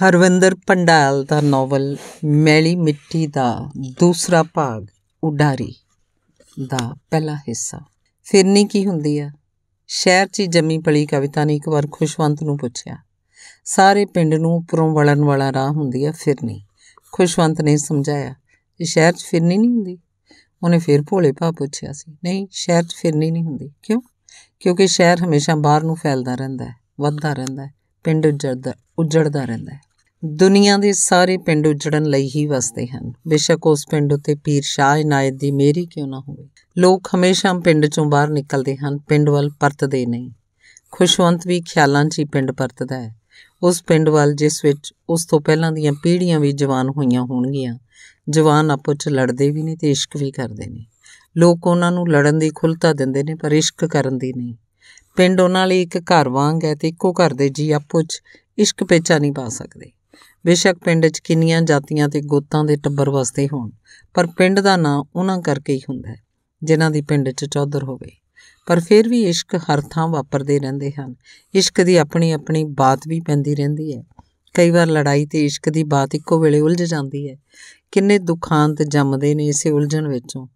ਹਰਵਿੰਦਰ ਪੰਡਾਲ ਦਾ novel ਮੈਲੀ ਮਿੱਟੀ ਦਾ ਦੂਸਰਾ ਭਾਗ ਉਡਾਰੀ ਦਾ ਪਹਿਲਾ ਹਿੱਸਾ ਫਿਰਨੀ ਕੀ ਹੁੰਦੀ ਆ ਸ਼ਹਿਰ 'ਚ ਜੰਮੀ ਪਲੀ ਕਵਿਤਾ ਨੇ ਇੱਕ ਵਾਰ ਖੁਸ਼ਵੰਤ ਨੂੰ ਪੁੱਛਿਆ ਸਾਰੇ ਪਿੰਡ ਨੂੰ ਉਪਰੋਂ ਵਲਣ ਵਾਲਾ ਰਾਹ ਹੁੰਦੀ ਆ ਫਿਰਨੀ ਖੁਸ਼ਵੰਤ ਨੇ ਸਮਝਾਇਆ ਕਿ ਸ਼ਹਿਰ 'ਚ ਫਿਰਨੀ ਨਹੀਂ ਹੁੰਦੀ ਉਹਨੇ ਫਿਰ ਭੋਲੇ ਭਾ ਪੁੱਛਿਆ ਸੀ ਨਹੀਂ ਸ਼ਹਿਰ 'ਚ ਫਿਰਨੀ ਨਹੀਂ ਹੁੰਦੀ ਕਿਉਂ ਕਿਉਂਕਿ ਸ਼ਹਿਰ ਹਮੇਸ਼ਾ ਬਾਹਰ ਨੂੰ ਫੈਲਦਾ ਰਹਿੰਦਾ ਹੈ ਵੱਧਦਾ ਰਹਿੰਦਾ ਹੈ ਪਿੰਡ ਉੱਜੜਦਾ ਉੱਜੜਦਾ ਰਹਿੰਦਾ ਹੈ ਦੁਨੀਆ ਦੇ ਸਾਰੇ ਪਿੰਡ ਉਜੜਨ ਲਈ ਹੀ ਵਸਦੇ ਹਨ ਬੇਸ਼ੱਕ ਉਸ ਪਿੰਡ ਉਤੇ ਪੀਰ ਸ਼ਾਹ ਇਨਾਇਤ ਦੀ ਮੇਰੀ ਕਿਉਂ ਨਾ ਹੋਵੇ ਲੋਕ ਹਮੇਸ਼ਾ ਪਿੰਡ ਚੋਂ ਬਾਹਰ ਨਿਕਲਦੇ ਹਨ ਪਿੰਡ ਵੱਲ ਪਰਤਦੇ ਨਹੀਂ ਖੁਸ਼ਵੰਤ ਵੀ ਖਿਆਲਾਂ 'ਚ ਹੀ ਪਿੰਡ ਪਰਤਦਾ ਹੈ ਉਸ ਪਿੰਡ ਵੱਲ ਜਿਸ ਵਿੱਚ ਉਸ ਤੋਂ ਪਹਿਲਾਂ ਦੀਆਂ ਪੀੜ੍ਹੀਆਂ ਵੀ ਜਵਾਨ ਹੋਈਆਂ ਹੋਣਗੀਆਂ ਜਵਾਨ ਆਪੋ 'ਚ ਲੜਦੇ ਵੀ ਨੇ ਤੇ ਇਸ਼ਕ ਵੀ ਕਰਦੇ ਨੇ ਲੋਕ ਉਹਨਾਂ ਨੂੰ ਲੜਨ ਦੀ ਖੁੱਲਤਾ ਦਿੰਦੇ ਨੇ ਪਰ ਇਸ਼ਕ ਕਰਨ ਦੀ ਨਹੀਂ ਪਿੰਡ ਉਹਨਾਂ ਲਈ ਇੱਕ ਘਰ ਵਾਂਗ ਹੈ ਤੇ ਇੱਕੋ ਘਰ ਦੇ ਜੀ ਆਪੋ 'ਚ ਇਸ਼ਕ ਪੇਚਾ ਨਹੀਂ ਪਾ ਸਕਦੇ ਬੇਸ਼ੱਕ ਪਿੰਡ 'ਚ ਕਿੰਨੀਆਂ ਜਾਤੀਆਂ ਤੇ ਗੋਤਾਂ ਦੇ ਟੱਬਰ ਵਸਦੇ ਹੋਣ ਪਰ ਪਿੰਡ ਦਾ ਨਾਂ ਉਹਨਾਂ ਕਰਕੇ ਹੀ ਹੁੰਦਾ ਹੈ ਜਿਨ੍ਹਾਂ ਦੀ ਪਿੰਡ 'ਚ ਚੌਧਰ ਹੋਵੇ ਪਰ ਫਿਰ ਵੀ ਇਸ਼ਕ ਹਰ ਥਾਂ ਵਾਪਰਦੇ ਰਹਿੰਦੇ ਹਨ ਇਸ਼ਕ ਦੀ ਆਪਣੀ ਆਪਣੀ ਬਾਤ ਵੀ ਪੈਂਦੀ ਰਹਿੰਦੀ ਹੈ ਕਈ ਵਾਰ ਲੜਾਈ ਤੇ ਇਸ਼ਕ ਦੀ ਬਾਤ ਇੱਕੋ ਵੇਲੇ ਉਲਝ ਜਾਂਦੀ ਹੈ ਕਿੰਨੇ ਦੁਖਾਂਤ ਜੰਮਦੇ ਨੇ ਇਸੇ ਉਲਝਣ ਵਿੱਚੋਂ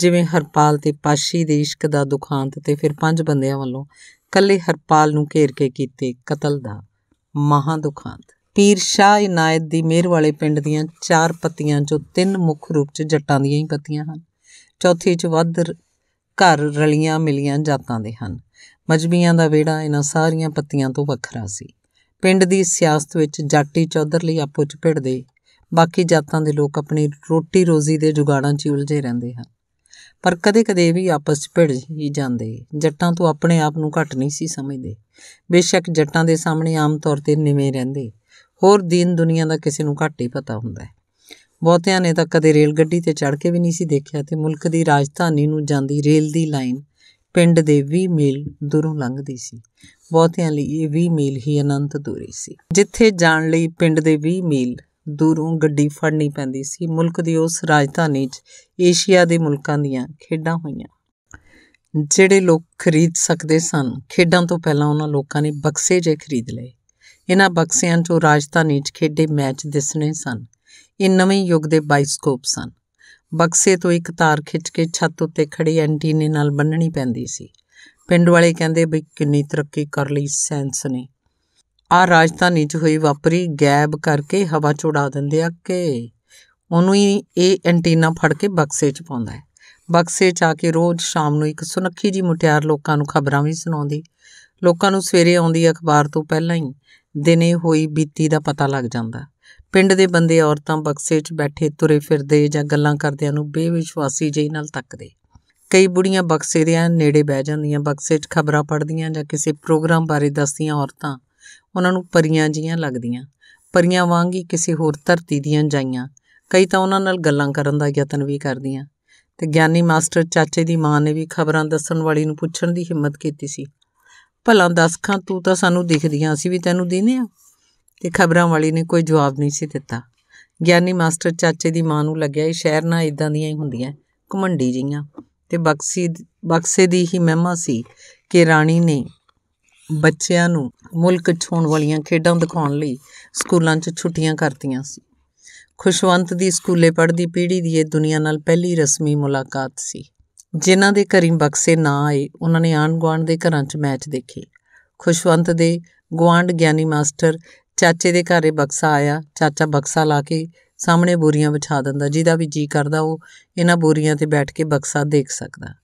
ਜਿਵੇਂ ਹਰਪਾਲ ਤੇ ਪਾਸ਼ੀ ਦੇ ਇਸ਼ਕ ਦਾ ਦੁਖਾਂਤ ਤੇ ਫਿਰ ਪੰਜ ਬੰਦਿਆਂ ਵੱਲੋਂ ਕੱਲੇ ਹਰਪਾਲ ਨੂੰ ਘੇਰ ਕੇ ਕੀਤੇ ਕਤਲ ਦਾ ਮਹਾ ਦੁਖਾਂਤ ਪੀਰ ਸ਼ਾਹ ਇਨਾਇਤ ਦੀ ਮੇਰ ਵਾਲੇ ਪਿੰਡ ਦੀਆਂ ਚਾਰ ਪੱਤੀਆਂ ਜੋ ਤਿੰਨ ਮੁੱਖ ਰੂਪ 'ਚ ਜੱਟਾਂ ਦੀਆਂ ਹੀ ਪੱਤੀਆਂ ਹਨ ਚੌਥੀ 'ਚ ਵੱਧ ਘਰ ਰਲੀਆਂ ਮਿਲੀਆਂ ਜਾਤਾਂ ਦੇ ਹਨ ਮਜਬੀਆਂ ਦਾ ਵੇੜਾ ਇਹਨਾਂ ਸਾਰੀਆਂ ਪੱਤੀਆਂ ਤੋਂ ਵੱਖਰਾ ਸੀ ਪਿੰਡ ਦੀ ਸਿਆਸਤ ਵਿੱਚ ਜਾਟੀ ਚੌਧਰ ਲਈ ਆਪੋ 'ਚ ਭਿੜਦੇ ਬਾਕੀ ਜਾਤਾਂ ਦੇ ਲੋਕ ਆਪਣੀ ਰੋਟੀ ਰੋਜ਼ੀ ਦੇ ਜੁਗਾੜਾਂ 'ਚ ਉਲਝੇ ਰਹਿੰਦੇ ਹਨ ਪਰ ਕਦੇ-ਕਦੇ ਵੀ ਆਪਸ 'ਚ ਭਿੜ ਹੀ ਜਾਂਦੇ ਜੱਟਾਂ ਤੋਂ ਆਪਣੇ ਆਪ ਨੂੰ ਘੱਟ ਨਹੀਂ ਸੀ ਸਮਝਦੇ ਬੇਸ਼ੱਕ ਜੱਟਾਂ ਦੇ ਸਾਹਮਣੇ ਆਮ ਤੌਰ ਤੇ ਨਿਵੇਂ ਰਹਿੰਦੇ ਹੋਰ ਦੀਨ ਦੁਨੀਆ ਦਾ ਕਿਸੇ ਨੂੰ ਘੱਟ ਹੀ ਪਤਾ ਹੁੰਦਾ ਹੈ ਬਹੁਤਿਆਂ ਨੇ ਤਾਂ ਕਦੇ ਰੇਲ ਗੱਡੀ ਤੇ ਚੜ੍ਹ ਕੇ ਵੀ ਨਹੀਂ ਸੀ ਦੇਖਿਆ ਤੇ ਮੁਲਕ ਦੀ ਰਾਜਧਾਨੀ ਨੂੰ ਜਾਂਦੀ ਰੇਲ ਦੀ ਲਾਈਨ ਪਿੰਡ ਦੇ 20 ਮੀਲ ਦੂਰੋਂ ਲੰਘਦੀ ਸੀ ਬਹੁਤਿਆਂ ਲਈ ਇਹ 20 ਮੀਲ ਹੀ ਅਨੰਤ ਦੂਰੀ ਸੀ ਜਿੱਥੇ ਜਾਣ ਲਈ ਪਿੰਡ ਦੇ 20 ਮੀਲ ਦੂਰੋਂ ਗੱਡੀ ਫੜਨੀ ਪੈਂਦੀ ਸੀ ਮੁਲਕ ਦੀ ਉਸ ਰਾਜਧਾਨੀ 'ਚ ਏਸ਼ੀਆ ਦੇ ਮੁਲਕਾਂ ਦੀਆਂ ਖੇਡਾਂ ਹੋਈਆਂ ਜਿਹੜੇ ਲੋਕ ਖਰੀਦ ਸਕਦੇ ਸਨ ਖੇਡਾਂ ਤੋਂ ਪਹਿਲਾਂ ਉਹਨਾਂ ਲੋਕਾਂ ਨੇ ਬਕਸੇ ਜੇ ਖਰੀਦ ਲਏ ਇਹਨਾਂ ਬਕਸਿਆਂ 'ਚੋਂ ਰਾਜਧਾਨੀ 'ਚ ਖੇਡੇ ਮੈਚ ਦਿਸਣੇ ਸਨ ਇਹ ਨਵੇਂ ਯੁੱਗ ਦੇ ਬਾਈਸਕੋਪ ਸਨ ਬਕਸੇ ਤੋਂ ਇੱਕ ਤਾਰ ਖਿੱਚ ਕੇ ਛੱਤ ਉੱਤੇ ਖੜੀ ਐਂਟੀਨੇ ਨਾਲ ਬੰਨਣੀ ਪੈਂਦੀ ਸੀ ਪਿੰਡ ਵਾਲੇ ਕਹਿੰਦੇ ਵੀ ਕਿੰਨੀ ਤਰੱਕੀ ਕਰ ਲਈ ਸੈਂਸ ਨੇ ਆ ਰਾਜਧਾਨੀ 'ਚ ਹੋਈ ਵਾਪਰੀ ਗੈਬ ਕਰਕੇ ਹਵਾ 'ਚ ਉਡਾ ਦਿੰਦੇ ਆ ਕਿ ਉਹਨੂੰ ਹੀ ਇਹ ਐਂਟੀਨਾ ਫੜ ਕੇ ਬਕਸੇ 'ਚ ਪਾਉਂਦਾ ਹੈ ਬਕਸੇ 'ਚ ਆ ਕੇ ਰੋਜ਼ ਸ਼ਾਮ ਨੂੰ ਇੱਕ ਸੁਨੱਖੀ ਜੀ ਮੁਟਿਆਰ ਲੋਕਾਂ ਨੂੰ ਖਬਰਾਂ ਵੀ ਸੁਣਾਉਂਦੀ ਲੋਕਾਂ ਨੂੰ ਸਵੇਰੇ ਆਉਂਦੀ ਅਖਬਾਰ ਤੋਂ ਪਹਿਲਾਂ ਹੀ ਦਿਨੇ ਹੋਈ ਬੀਤੀ ਦਾ ਪਤਾ ਲੱਗ ਜਾਂਦਾ ਪਿੰਡ ਦੇ ਬੰਦੇ ਔਰਤਾਂ ਬਕਸੇ 'ਚ ਬੈਠੇ ਤੁਰੇ ਫਿਰਦੇ ਜਾਂ ਗੱਲਾਂ ਕਰਦਿਆਂ ਨੂੰ ਬੇਵਿਸ਼ਵਾਸੀ ਜਿਹੀ ਨਾਲ ਤੱਕਦੇ ਕਈ ਬੁੜੀਆਂ ਬਕਸੇ ਦੇ ਨੇੜੇ ਬਹਿ ਜਾਂਦੀਆਂ ਬਕਸੇ 'ਚ ਖਬਰਾਂ ਪੜ੍ਹਦੀਆਂ ਜਾਂ ਕਿਸੇ ਪ੍ਰੋਗਰਾਮ ਬਾਰੇ ਦੱਸਦੀਆਂ ਔਰਤਾਂ ਉਹਨਾਂ ਨੂੰ ਪਰੀਆਂ ਜੀਆਂ ਲੱਗਦੀਆਂ ਪਰੀਆਂ ਵਾਂਗ ਹੀ ਕਿਸੇ ਹੋਰ ਧਰਤੀ ਦੀਆਂ ਜਾਈਆਂ ਕਈ ਤਾਂ ਉਹਨਾਂ ਨਾਲ ਗੱਲਾਂ ਕਰਨ ਦਾ ਯਤਨ ਵੀ ਕਰਦੀਆਂ ਤੇ ਗਿਆਨੀ ਮਾਸਟਰ ਚਾਚੇ ਦੀ ਮਾਂ ਨੇ ਵੀ ਖਬਰਾਂ ਦੱਸਣ ਵਾਲੀ ਨੂੰ ਪੁੱਛਣ ਦੀ ਹਿੰਮਤ ਕੀਤੀ ਸੀ ਭਲਾ ਦੱਸ ਖਾਂ ਤੂੰ ਤਾਂ ਸਾਨੂੰ ਦਿਖਦੀਆਂ ਅਸੀਂ ਵੀ ਤੈਨੂੰ ਦਿਨੇ ਆ ਤੇ ਖਬਰਾਂ ਵਾਲੀ ਨੇ ਕੋਈ ਜਵਾਬ ਨਹੀਂ ਸੀ ਦਿੱਤਾ ਗਿਆਨੀ ਮਾਸਟਰ ਚਾਚੇ ਦੀ ਮਾਂ ਨੂੰ ਲੱਗਿਆ ਇਹ ਸ਼ਹਿਰ ਨਾਲ ਇਦਾਂ ਦੀਆਂ ਹੀ ਹੁੰਦੀਆਂ ਘਮੰਡੀ ਜੀਆਂ ਤੇ ਬਕਸੀ ਬਕਸੇ ਦੀ ਹੀ ਮਹਿਮਾ ਸੀ ਕਿ ਰਾਣੀ ਨੇ ਬੱਚਿਆਂ ਨੂੰ ਮੁਲਕ ਛੋਣ ਵਾਲੀਆਂ ਖੇਡਾਂ ਦਿਖਾਉਣ ਲਈ ਸਕੂਲਾਂ 'ਚ ਛੁੱਟੀਆਂ ਕਰਤੀਆਂ ਸੀ ਖੁਸ਼ਵੰਤ ਦੀ ਸਕੂਲੇ ਪੜ੍ਹਦੀ ਪੀੜ੍ਹੀ ਦੀ ਇਹ ਦੁਨੀਆ ਨਾਲ ਪਹਿਲੀ ਰਸਮੀ ਮੁਲਾਕਾਤ ਸੀ ਜਿਨ੍ਹਾਂ ਦੇ ਘਰੀਂ ਬਕਸੇ ਨਾ ਆਏ ਉਹਨਾਂ ਨੇ ਆਣ ਗਵਾਂਡ ਦੇ ਘਰਾਂ 'ਚ ਮੈਚ ਦੇਖੇ ਖੁਸ਼ਵੰਤ ਦੇ ਗਵਾਂਡ ਗਿਆਨੀ ਮਾਸਟਰ ਚਾਚੇ ਦੇ ਘਰੇ ਬਕਸਾ ਆਇਆ ਚਾਚਾ ਬਕਸਾ ਲਾ ਕੇ ਸਾਹਮਣੇ ਬੋਰੀਆਂ ਵਿਛਾ ਦਿੰਦਾ ਜਿਹਦਾ ਵੀ ਜੀ ਕਰਦਾ ਉਹ ਇਹਨਾਂ ਬੋਰੀਆਂ ਤੇ ਬੈਠ ਕੇ ਬਕਸਾ ਦੇਖ ਸਕਦਾ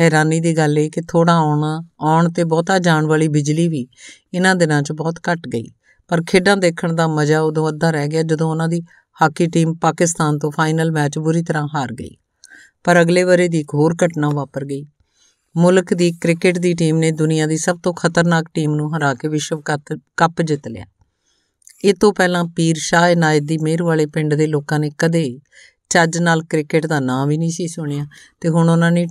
ਹੈਰਾਨੀ ਦੀ ਗੱਲ ਇਹ ਕਿ ਥੋੜਾ ਆਉਣਾ ਆਉਣ ਤੇ ਬਹੁਤਾ ਜਾਣ ਵਾਲੀ ਬਿਜਲੀ ਵੀ ਇਹਨਾਂ ਦਿਨਾਂ 'ਚ ਬਹੁਤ ਘਟ ਗਈ ਪਰ ਖੇਡਾਂ ਦੇਖਣ ਦਾ ਮਜ਼ਾ ਉਦੋਂ ਅੱਧਾ ਰਹਿ ਗਿਆ ਜਦੋਂ ਉਹਨਾਂ ਦੀ ਹਾਕੀ ਟੀਮ ਪਾਕਿਸਤਾਨ ਤੋਂ ਫਾਈਨਲ ਮੈਚ ਬੁਰੀ ਤਰ੍ਹਾਂ ਹਾਰ ਗਈ ਪਰ ਅਗਲੇ ਵਰੇ ਦੀ ਇੱਕ ਹੋਰ ਘਟਨਾ ਵਾਪਰ ਗਈ ਮੁਲਕ ਦੀ ਕ੍ਰਿਕਟ ਦੀ ਟੀਮ ਨੇ ਦੁਨੀਆ ਦੀ ਸਭ ਤੋਂ ਖਤਰਨਾਕ ਟੀਮ ਨੂੰ ਹਰਾ ਕੇ ਵਿਸ਼ਵ ਕੱਪ ਜਿੱਤ ਲਿਆ ਇਹ ਤੋਂ ਪਹਿਲਾਂ ਪੀਰ ਸ਼ਾਹ ਇਨਾਇਤ ਦੀ ਮਿਹਰ ਵਾਲੇ ਪਿੰਡ ਦੇ ਲੋਕਾਂ ਨੇ ਕਦੇ ਚੱਜ ਨਾਲ ਕ੍ਰਿਕਟ ਦਾ ਨਾਮ ਵੀ ਨਹੀਂ ਸੀ ਸੁਣਿਆ ਤੇ ਹੁਣ ਉਹਨਾਂ ਨੇ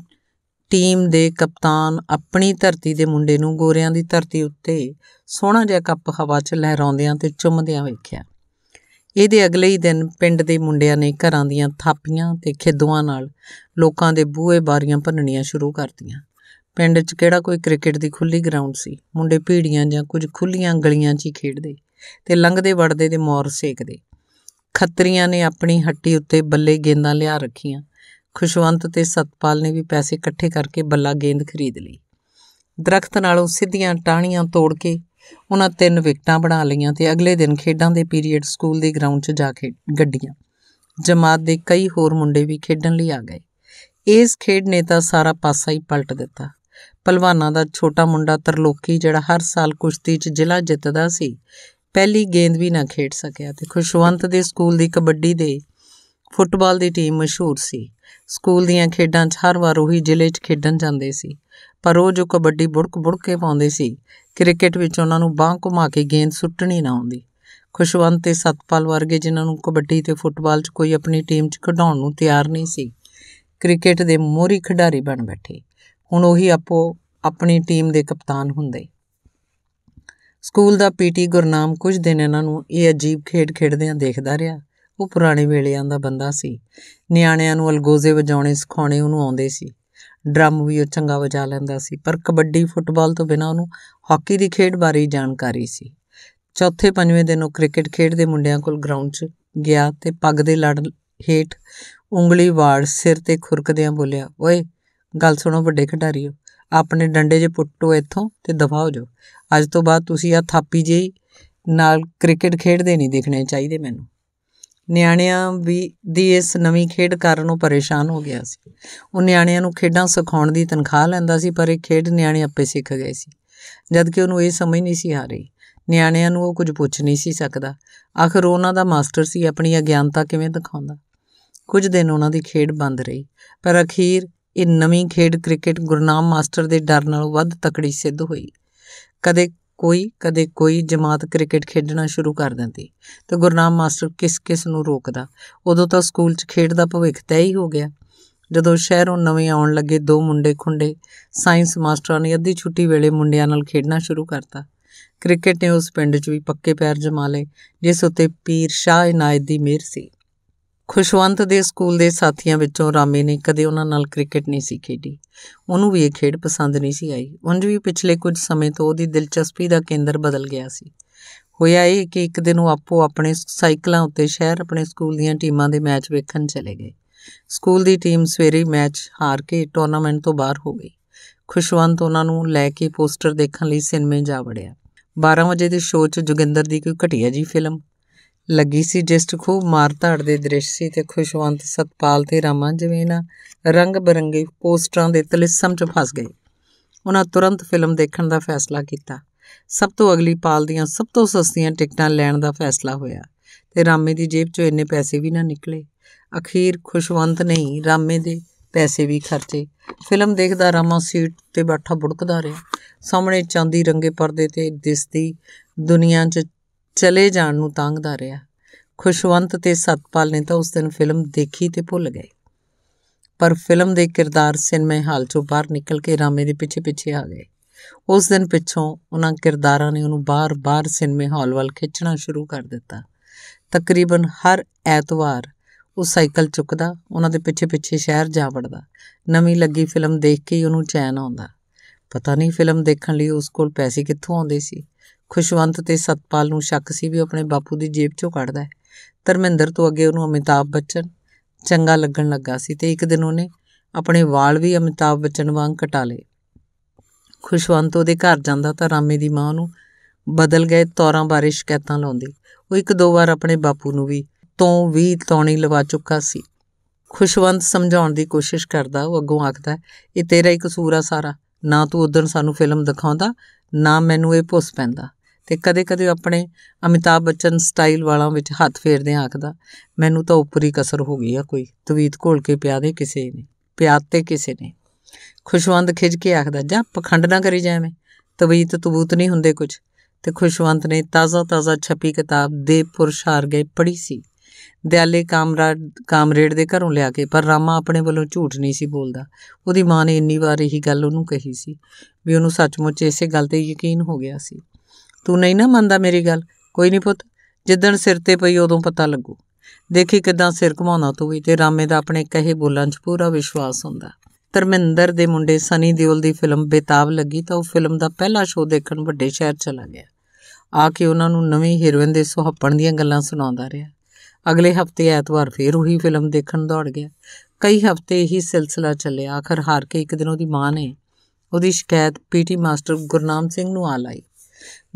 ਟੀਮ ਦੇ ਕਪਤਾਨ ਆਪਣੀ ਧਰਤੀ ਦੇ ਮੁੰਡੇ ਨੂੰ ਗੋਰਿਆਂ ਦੀ ਧਰਤੀ ਉੱਤੇ ਸੋਹਣਾ ਜਿਹਾ ਕੱਪ ਹਵਾ 'ਚ ਲਹਿਰਾਉਂਦਿਆਂ ਤੇ ਚੁੰਮਦਿਆਂ ਵੇਖਿਆ ਇਹਦੇ ਅਗਲੇ ਹੀ ਦਿਨ ਪਿੰਡ ਦੇ ਮੁੰਡਿਆਂ ਨੇ ਘਰਾਂ ਦੀਆਂ ਥਾਪੀਆਂ ਤੇ ਖਿੱਦੂਆਂ ਨਾਲ ਲੋਕਾਂ ਦੇ ਬੂਹੇ ਬਾਰੀਆਂ ਭੰਨਣੀਆਂ ਸ਼ੁਰੂ ਕਰਤੀਆਂ ਪਿੰਡ 'ਚ ਕਿਹੜਾ ਕੋਈ ਕ੍ਰਿਕਟ ਦੀ ਖੁੱਲੀ ਗਰਾਊਂਡ ਸੀ ਮੁੰਡੇ ਭੀੜੀਆਂ ਜਾਂ ਕੁਝ ਖੁੱਲੀਆਂ ਗਲੀਆਂ 'ਚ ਹੀ ਖੇਡਦੇ ਤੇ ਲੰਘਦੇ ਵੜਦੇ ਦੇ ਮੌਰ ਸੇਕਦੇ ਖੱਤਰੀਆਂ ਨੇ ਆਪਣੀ ਹੱਟੀ ਉੱਤੇ ਬੱਲੇ ਗੇਂਦਾਂ ਲਿਆ ਰੱਖੀਆਂ ਖੁਸ਼ਵੰਤ ਤੇ ਸਤਪਾਲ ਨੇ ਵੀ ਪੈਸੇ ਇਕੱਠੇ ਕਰਕੇ ਬੱਲਾ ਗੇਂਦ ਖਰੀਦ ਲਈ ਦਰਖਤ ਨਾਲੋਂ ਸਿੱਧੀਆਂ ਟਾਹਣੀਆਂ ਤੋੜ ਕੇ ਉਹਨਾਂ ਤਿੰਨ ਵਿਕਟਾਂ ਬਣਾ ਲਈਆਂ ਤੇ ਅਗਲੇ ਦਿਨ ਖੇਡਾਂ ਦੇ ਪੀਰੀਅਡ ਸਕੂਲ ਦੇ ਗਰਾਊਂਡ 'ਚ ਜਾ ਕੇ ਗੱਡੀਆਂ ਜਮਾਤ ਦੇ ਕਈ ਹੋਰ ਮੁੰਡੇ ਵੀ ਖੇਡਣ ਲਈ ਆ ਗਏ ਇਸ ਖੇਡ ਨੇ ਤਾਂ ਸਾਰਾ ਪਾਸਾ ਹੀ ਪਲਟ ਦਿੱਤਾ ਪਹਿਲਵਾਨਾਂ ਦਾ ਛੋਟਾ ਮੁੰਡਾ ਤਰਲੋਕੀ ਜਿਹੜਾ ਹਰ ਸਾਲ ਕੁਸ਼ਤੀ 'ਚ ਜ਼ਿਲ੍ਹਾ ਜਿੱਤਦਾ ਸੀ ਪਹਿਲੀ ਗੇਂਦ ਵੀ ਨਾ ਖੇਡ ਸਕਿਆ ਤੇ ਖੁਸ਼ਵੰਤ ਦੇ ਸਕੂਲ ਦੀ ਕਬੱਡੀ ਦੇ ਫੁੱਟਬਾਲ ਦੀ ਟੀਮ ਮਸ਼ਹੂਰ ਸੀ ਸਕੂਲ ਦੀਆਂ ਖੇਡਾਂ 'ਚ ਹਰ ਵਾਰ ਉਹੀ ਜ਼ਿਲ੍ਹੇ 'ਚ ਖੇਡਣ ਜਾਂਦੇ ਸੀ ਪਰ ਉਹ ਜੋ ਕਬੱਡੀ ਬੁੜਕ ਬੁੜਕੇ ਪਾਉਂਦੇ ਸੀ ਕ੍ਰਿਕਟ ਵਿੱਚ ਉਹਨਾਂ ਨੂੰ ਬਾਹ ਘੁਮਾ ਕੇ ਗੇਂਦ ਸੁੱਟਣੀ ਨਾ ਆਉਂਦੀ ਖੁਸ਼ਵੰਤ ਤੇ ਸਤਪਾਲ ਵਰਗੇ ਜਿਨ੍ਹਾਂ ਨੂੰ ਕਬੱਡੀ ਤੇ ਫੁੱਟਬਾਲ 'ਚ ਕੋਈ ਆਪਣੀ ਟੀਮ 'ਚ ਖਿਡਾਉਣ ਨੂੰ ਤਿਆਰ ਨਹੀਂ ਸੀ ਕ੍ਰਿਕਟ ਦੇ ਮੋਰੀ ਖਿਡਾਰੀ ਬਣ ਬੈਠੇ ਹੁਣ ਉਹੀ ਆਪੋ ਆਪਣੀ ਟੀਮ ਦੇ ਕਪਤਾਨ ਹੁੰਦੇ ਸਕੂਲ ਦਾ ਪੀਟੀ ਗੁਰਨਾਮ ਕੁਝ ਦਿਨ ਇਹਨਾਂ ਨੂੰ ਇਹ ਅਜੀਬ ਖੇਡ ਖੇਡਦਿਆਂ ਦੇਖਦਾ ਰਿਹਾ ਉਹ ਪੁਰਾਣੇ ਵੇਲਿਆਂ ਦਾ ਬੰਦਾ ਸੀ ਨਿਆਣਿਆਂ ਨੂੰ ਅਲਗੋਜ਼ੇ ਵਜਾਉਣੇ ਸਿਖਾਉਣੇ ਉਹਨੂੰ ਆਉਂਦੇ ਸੀ ਡਰਮ ਵੀ ਉਹ ਚੰਗਾ ਵਜਾ ਲੈਂਦਾ ਸੀ ਪਰ ਕਬੱਡੀ ਫੁੱਟਬਾਲ ਤੋਂ ਬਿਨਾਂ ਉਹਨੂੰ ਹਾਕੀ ਦੀ ਖੇਡ ਬਾਰੇ ਜਾਣਕਾਰੀ ਸੀ ਚੌਥੇ ਪੰਜਵੇਂ ਦਿਨ ਉਹ ਕ੍ਰਿਕਟ ਖੇਡ ਦੇ ਮੁੰਡਿਆਂ ਕੋਲ ਗਰਾਊਂਡ 'ਚ ਗਿਆ ਤੇ ਪੱਗ ਦੇ ਲੜ ਹੇਠ ਉਂਗਲੀ ਵਾੜ ਸਿਰ ਤੇ ਖੁਰਕਦਿਆਂ ਬੋਲਿਆ ਓਏ ਗੱਲ ਸੁਣੋ ਵੱਡੇ ਖਿਡਾਰੀਓ ਆਪਣੇ ਡੰਡੇ 'ਚ ਪੁੱਟੋ ਇੱਥੋਂ ਤੇ ਹੋ ਜੋ ਅੱਜ ਤੋਂ ਬਾਅਦ ਤੁਸੀਂ ਆ ਥਾਪੀ ਜੇ ਨਾਲ ਕ੍ਰਿਕਟ ਖੇਡਦੇ ਨਹੀਂ ਦੇਖਣੇ ਚਾਹੀਦੇ ਮੈਨੂੰ ਨਿਆਣਿਆਂ ਵੀ ਦੀ ਇਸ ਨਵੀਂ ਖੇਡ ਕਾਰਨ ਉਹ ਪਰੇਸ਼ਾਨ ਹੋ ਗਿਆ ਸੀ ਉਹ ਨਿਆਣਿਆਂ ਨੂੰ ਖੇਡਾਂ ਸਿਖਾਉਣ ਦੀ ਤਨਖਾਹ ਲੈਂਦਾ ਸੀ ਪਰ ਇਹ ਖੇਡ ਨਿਆਣੇ ਆਪੇ ਸਿੱਖ ਗਏ ਸੀ ਜਦ ਕਿ ਉਹਨੂੰ ਇਹ ਸਮਝ ਨਹੀਂ ਸੀ ਆ ਰਹੀ ਨਿਆਣਿਆਂ ਨੂੰ ਉਹ ਕੁਝ ਪੁੱਛ ਨਹੀਂ ਸੀ ਸਕਦਾ ਆਖਰ ਉਹਨਾਂ ਦਾ ਮਾਸਟਰ ਸੀ ਆਪਣੀ ਅਗਿਆਨਤਾ ਕਿਵੇਂ ਦਿਖਾਉਂਦਾ ਕੁਝ ਦਿਨ ਉਹਨਾਂ ਦੀ ਖੇਡ ਬੰਦ ਰਹੀ ਪਰ ਅਖੀਰ ਇਹ ਨਵੀਂ ਖੇਡ ਕ੍ਰਿਕਟ ਗੁਰਨਾਮ ਮਾਸਟਰ ਦੇ ਡਰ ਨਾਲੋਂ ਵੱਧ ਤਕੜੀ ਸਿੱਧ ਹੋਈ ਕਦੇ ਕੋਈ ਕਦੇ ਕੋਈ ਜਮਾਤ ਕ੍ਰਿਕਟ ਖੇਡਣਾ ਸ਼ੁਰੂ ਕਰ ਦਿੰਦੀ ਤੇ ਗੁਰਨਾਮ ਮਾਸਟਰ ਕਿਸ ਕਿਸ ਨੂੰ ਰੋਕਦਾ ਉਦੋਂ ਤਾਂ ਸਕੂਲ 'ਚ ਖੇਡ ਦਾ ਭਵਿੱਖ ਤੈ ਹੀ ਹੋ ਗਿਆ ਜਦੋਂ ਸ਼ਹਿਰੋਂ ਨਵੇਂ ਆਉਣ ਲੱਗੇ ਦੋ ਮੁੰਡੇ ਖੁੰਡੇ ਸਾਇੰਸ ਮਾਸਟਰਾਂ ਨੇ ਅੱਧੀ ਛੁੱਟੀ ਵੇਲੇ ਮੁੰਡਿਆਂ ਨਾਲ ਖੇਡਣਾ ਸ਼ੁਰੂ ਕਰਤਾ ਕ੍ਰਿਕਟ ਨੇ ਉਸ ਪਿੰਡ 'ਚ ਵੀ ਪੱਕੇ ਪੈਰ ਜਮਾ ਲਏ ਜਿਸ ਉੱਤੇ ਪੀਰ ਸ਼ਾਹ ਇਨਾਇਤ ਦੀ ਮਿਹਰ ਸੀ ਖੁਸ਼ਵੰਤ ਦੇ ਸਕੂਲ ਦੇ ਸਾਥੀਆਂ ਵਿੱਚੋਂ ਰਾਮੇ ਨੇ ਕਦੇ ਉਹਨਾਂ ਨਾਲ ਕ੍ਰਿਕਟ ਨਹੀਂ ਸੀ ਖੇਡੀ ਉਹਨੂੰ ਵੀ ਇਹ ਖੇਡ ਪਸੰਦ ਨਹੀਂ ਸੀ ਆਈ ਉਂਝ ਵੀ ਪਿਛਲੇ ਕੁਝ ਸਮੇਂ ਤੋਂ ਉਹਦੀ ਦਿਲਚਸਪੀ ਦਾ ਕੇਂਦਰ ਬਦਲ ਗਿਆ ਸੀ ਹੋਇਆ ਇਹ ਕਿ ਇੱਕ ਦਿਨ ਉਹ ਆਪੋ ਆਪਣੇ ਸਾਈਕਲਾਂ ਉੱਤੇ ਸ਼ਹਿਰ ਆਪਣੇ ਸਕੂਲ ਦੀਆਂ ਟੀਮਾਂ ਦੇ ਮੈਚ ਵੇਖਣ ਚਲੇ ਗਏ ਸਕੂਲ ਦੀ ਟੀਮ ਸਵੇਰੇ ਮੈਚ ਹਾਰ ਕੇ ਟੂਰਨਾਮੈਂਟ ਤੋਂ ਬਾਹਰ ਹੋ ਗਈ ਖੁਸ਼ਵੰਤ ਉਹਨਾਂ ਨੂੰ ਲੈ ਕੇ ਪੋਸਟਰ ਦੇਖਣ ਲਈ ਸਿਨੇਮੇ ਜਾ ਵੜਿਆ 12 ਵਜੇ ਦੇ ਸ਼ੋਅ 'ਚ ਜੁਗਿੰਦਰ ਦੀ ਕੋਈ ਘਟੀਆ ਜੀ ਫਿਲਮ ਲੱਗੀ ਸੀ ਜਿਸ 'ਚ ਖੂਬ ਧਾੜ ਦੇ ਦ੍ਰਿਸ਼ ਸੀ ਤੇ ਖੁਸ਼ਵੰਤ ਸਤਪਾਲ ਤੇ ਰਾਮਾ ਜਿਵੇਂ ਨਾ ਰੰਗ ਬਰੰਗੇ ਪੋਸਟਰਾਂ ਦੇ ਤਲਿਸਮ 'ਚ ਫਸ ਗਏ ਉਹਨਾਂ ਤੁਰੰਤ ਫਿਲਮ ਦੇਖਣ ਦਾ ਫੈਸਲਾ ਕੀਤਾ ਸਭ ਤੋਂ ਅਗਲੀ ਪਾਲ ਦੀਆਂ ਸਭ ਤੋਂ ਸਸਤੀਆਂ ਟਿਕਟਾਂ ਲੈਣ ਦਾ ਫੈਸਲਾ ਹੋਇਆ ਤੇ ਰਾਮੇ ਦੀ ਜੇਬ 'ਚੋਂ ਇੰਨੇ ਪੈਸੇ ਵੀ ਨਾ ਨਿਕਲੇ ਅਖੀਰ ਖੁਸ਼ਵੰਤ ਨਹੀਂ ਰਾਮੇ ਦੇ ਪੈਸੇ ਵੀ ਖਰਚੇ ਫਿਲਮ ਦੇਖਦਾ ਰਾਮਾ ਸੀਟ ਤੇ ਬੈਠਾ ਬੁੜਕਦਾ ਰਿਹਾ ਸਾਹਮਣੇ ਚਾਂਦੀ ਰੰਗੇ ਪਰਦੇ ਤੇ ਦਿਸਦੀ ਦੁਨੀਆ 'ਚ ਚਲੇ ਜਾਣ ਨੂੰ ਤੰਗਦਾ ਰਿਹਾ ਖੁਸ਼ਵੰਤ ਤੇ ਸਤਪਾਲ ਨੇ ਤਾਂ ਉਸ ਦਿਨ ਫਿਲਮ ਦੇਖੀ ਤੇ ਭੁੱਲ ਗਏ ਪਰ ਫਿਲਮ ਦੇ ਕਿਰਦਾਰ ਸਿਨੇਮਾ ਹਾਲ ਚੋਂ ਬਾਹਰ ਨਿਕਲ ਕੇ ਰਾਮੇ ਦੇ ਪਿੱਛੇ-ਪਿੱਛੇ ਆ ਗਏ ਉਸ ਦਿਨ ਪਿੱਛੋਂ ਉਹਨਾਂ ਕਿਰਦਾਰਾਂ ਨੇ ਉਹਨੂੰ ਬਾਰ-ਬਾਰ ਸਿਨੇਮਾ ਹਾਲ ਵੱਲ ਖਿੱਚਣਾ ਸ਼ੁਰੂ ਕਰ ਦਿੱਤਾ ਤਕਰੀਬਨ ਹਰ ਐਤਵਾਰ ਉਹ ਸਾਈਕਲ ਚੁੱਕਦਾ ਉਹਨਾਂ ਦੇ ਪਿੱਛੇ-ਪਿੱਛੇ ਸ਼ਹਿਰ ਜਾ ਵੜਦਾ ਨਵੀਂ ਲੱਗੀ ਫਿਲਮ ਦੇਖ ਕੇ ਹੀ ਉਹਨੂੰ ਚੈਨ ਆਉਂਦਾ ਪਤਾ ਨਹੀਂ ਫਿਲਮ ਦੇਖਣ ਲਈ ਉਸ ਕੋਲ ਪੈਸੇ ਕਿੱਥੋਂ ਆਉਂਦੇ ਸੀ ਖੁਸ਼ਵੰਤ ਤੇ ਸਤਪਾਲ ਨੂੰ ਸ਼ੱਕ ਸੀ ਵੀ ਆਪਣੇ ਬਾਪੂ ਦੀ ਜੇਬ ਚੋਂ ਕੱਢਦਾ ਹੈ ਧਰਮਿੰਦਰ ਤੋਂ ਅੱਗੇ ਉਹਨੂੰ ਅਮਿਤਾਭ ਬੱਚਨ ਚੰਗਾ ਲੱਗਣ ਲੱਗਾ ਸੀ ਤੇ ਇੱਕ ਦਿਨ ਉਹਨੇ ਆਪਣੇ ਵਾਲ ਵੀ ਅਮਿਤਾਭ ਬੱਚਨ ਵਾਂਗ ਕਟਾ ਲਏ ਖੁਸ਼ਵੰਤ ਉਹਦੇ ਘਰ ਜਾਂਦਾ ਤਾਂ ਰਾਮੇ ਦੀ ਮਾਂ ਨੂੰ ਬਦਲ ਗਏ ਤੌਰਾਂ ਬਾਰੇ ਸ਼ਿਕਾਇਤਾਂ ਲਾਉਂਦੀ ਉਹ ਇੱਕ ਦੋ ਵਾਰ ਆਪਣੇ ਬਾਪੂ ਨੂੰ ਵੀ ਤੋਂ ਵੀ ਤੌਣੀ ਲਵਾ ਚੁੱਕਾ ਸੀ ਖੁਸ਼ਵੰਤ ਸਮਝਾਉਣ ਦੀ ਕੋਸ਼ਿਸ਼ ਕਰਦਾ ਉਹ ਅੱਗੋਂ ਆਖਦਾ ਇਹ ਤੇਰਾ ਹੀ ਕਸੂਰ ਆ ਸਾਰਾ ਨਾ ਤੂੰ ਉਦੋਂ ਸਾਨੂੰ ਫਿਲਮ ਦਿਖਾਉਂਦਾ ਨਾ ਮੈਨੂੰ ਇਹ ਪੁੱਸ ਪੈਂਦਾ ਤੇ ਕਦੇ-ਕਦੇ ਆਪਣੇ ਅਮਿਤਾਬ ਬੱਚਨ ਸਟਾਈਲ ਵਾਲਾਂ ਵਿੱਚ ਹੱਥ ਫੇਰਦੇ ਆਖਦਾ ਮੈਨੂੰ ਤਾਂ ਉੱਪਰੀ ਕਸਰ ਹੋ ਗਈ ਆ ਕੋਈ ਤਵੀਤ ਘੋਲ ਕੇ ਪਿਆ ਦੇ ਕਿਸੇ ਨੇ ਪਿਆ ਤੇ ਕਿਸੇ ਨੇ ਖੁਸ਼ਵੰਤ ਖਿਜ ਕੇ ਆਖਦਾ ਜਾਂ ਪਖੰਡ ਨਾ ਕਰੀ ਜਾਵੇਂ ਤਵੀਤ ਤਬੂਤ ਨਹੀਂ ਹੁੰਦੇ ਕੁਝ ਤੇ ਖੁਸ਼ਵੰਤ ਨੇ ਤਾਜ਼ਾ-ਤਾਜ਼ਾ ਛਪੀ ਕਿਤਾਬ ਦੇ ਪੁਰਸ਼ਾਰਗੇ ਪੜ੍ਹੀ ਸੀ ਦਿਆਲੇ ਕਾਮਰਾਡ ਕਾਮਰੇਡ ਦੇ ਘਰੋਂ ਲਿਆ ਕੇ ਪਰ ਰਾਮਾ ਆਪਣੇ ਵੱਲੋਂ ਝੂਠ ਨਹੀਂ ਸੀ ਬੋਲਦਾ ਉਹਦੀ ਮਾਂ ਨੇ ਇੰਨੀ ਵਾਰ ਇਹੀ ਗੱਲ ਉਹਨੂੰ ਕਹੀ ਸੀ ਵੀ ਉਹਨੂੰ ਸੱਚਮੁੱਚ ਇਸੇ ਗੱਲ ਤੇ ਯਕੀਨ ਹੋ ਗਿਆ ਸੀ ਤੂੰ ਨਹੀਂ ਨਾ ਮੰਨਦਾ ਮੇਰੀ ਗੱਲ ਕੋਈ ਨਹੀਂ ਪੁੱਤ ਜਿੱਦਣ ਸਿਰ ਤੇ ਪਈ ਉਦੋਂ ਪਤਾ ਲੱਗੂ ਦੇਖੀ ਕਿਦਾਂ ਸਿਰ ਘਮਾਉਣਾ ਤੂੰ ਵੀ ਤੇ ਰਾਮੇ ਦਾ ਆਪਣੇ ਕਹੇ ਬੋਲਾਂ 'ਚ ਪੂਰਾ ਵਿਸ਼ਵਾਸ ਹੁੰਦਾ ਧਰਮਿੰਦਰ ਦੇ ਮੁੰਡੇ ਸਨੀ ਦਿਓਲ ਦੀ ਫਿਲਮ ਬੇਤਾਬ ਲੱਗੀ ਤਾਂ ਉਹ ਫਿਲਮ ਦਾ ਪਹਿਲਾ ਸ਼ੋਅ ਦੇਖਣ ਵੱਡੇ ਸ਼ਹਿਰ ਚਲਾ ਗਿਆ ਆ ਕੇ ਉਹਨਾਂ ਨੂੰ ਨਵੀਂ ਹੀਰੋਇਨ ਦੇ ਸੁਹੱਪਣ ਦੀਆਂ ਗੱਲਾਂ ਸੁਣਾਉਂਦਾ ਰਿਹਾ ਅਗਲੇ ਹਫਤੇ ਐਤਵਾਰ ਫੇਰ ਉਹੀ ਫਿਲਮ ਦੇਖਣ ਦੌੜ ਗਿਆ ਕਈ ਹਫਤੇ ਇਹੀ ਸਿਲਸਿਲਾ ਚੱਲਿਆ ਆਖਰ ਹਾਰ ਕੇ ਇੱਕ ਦਿਨ ਉਹਦੀ ਮਾਂ ਨੇ ਉਹਦੀ ਸ਼ਿਕਾਇਤ ਪੀਟੀ ਮਾਸਟਰ ਗੁਰਨਾਮ ਸਿੰਘ ਨੂੰ ਆ ਲਾਈ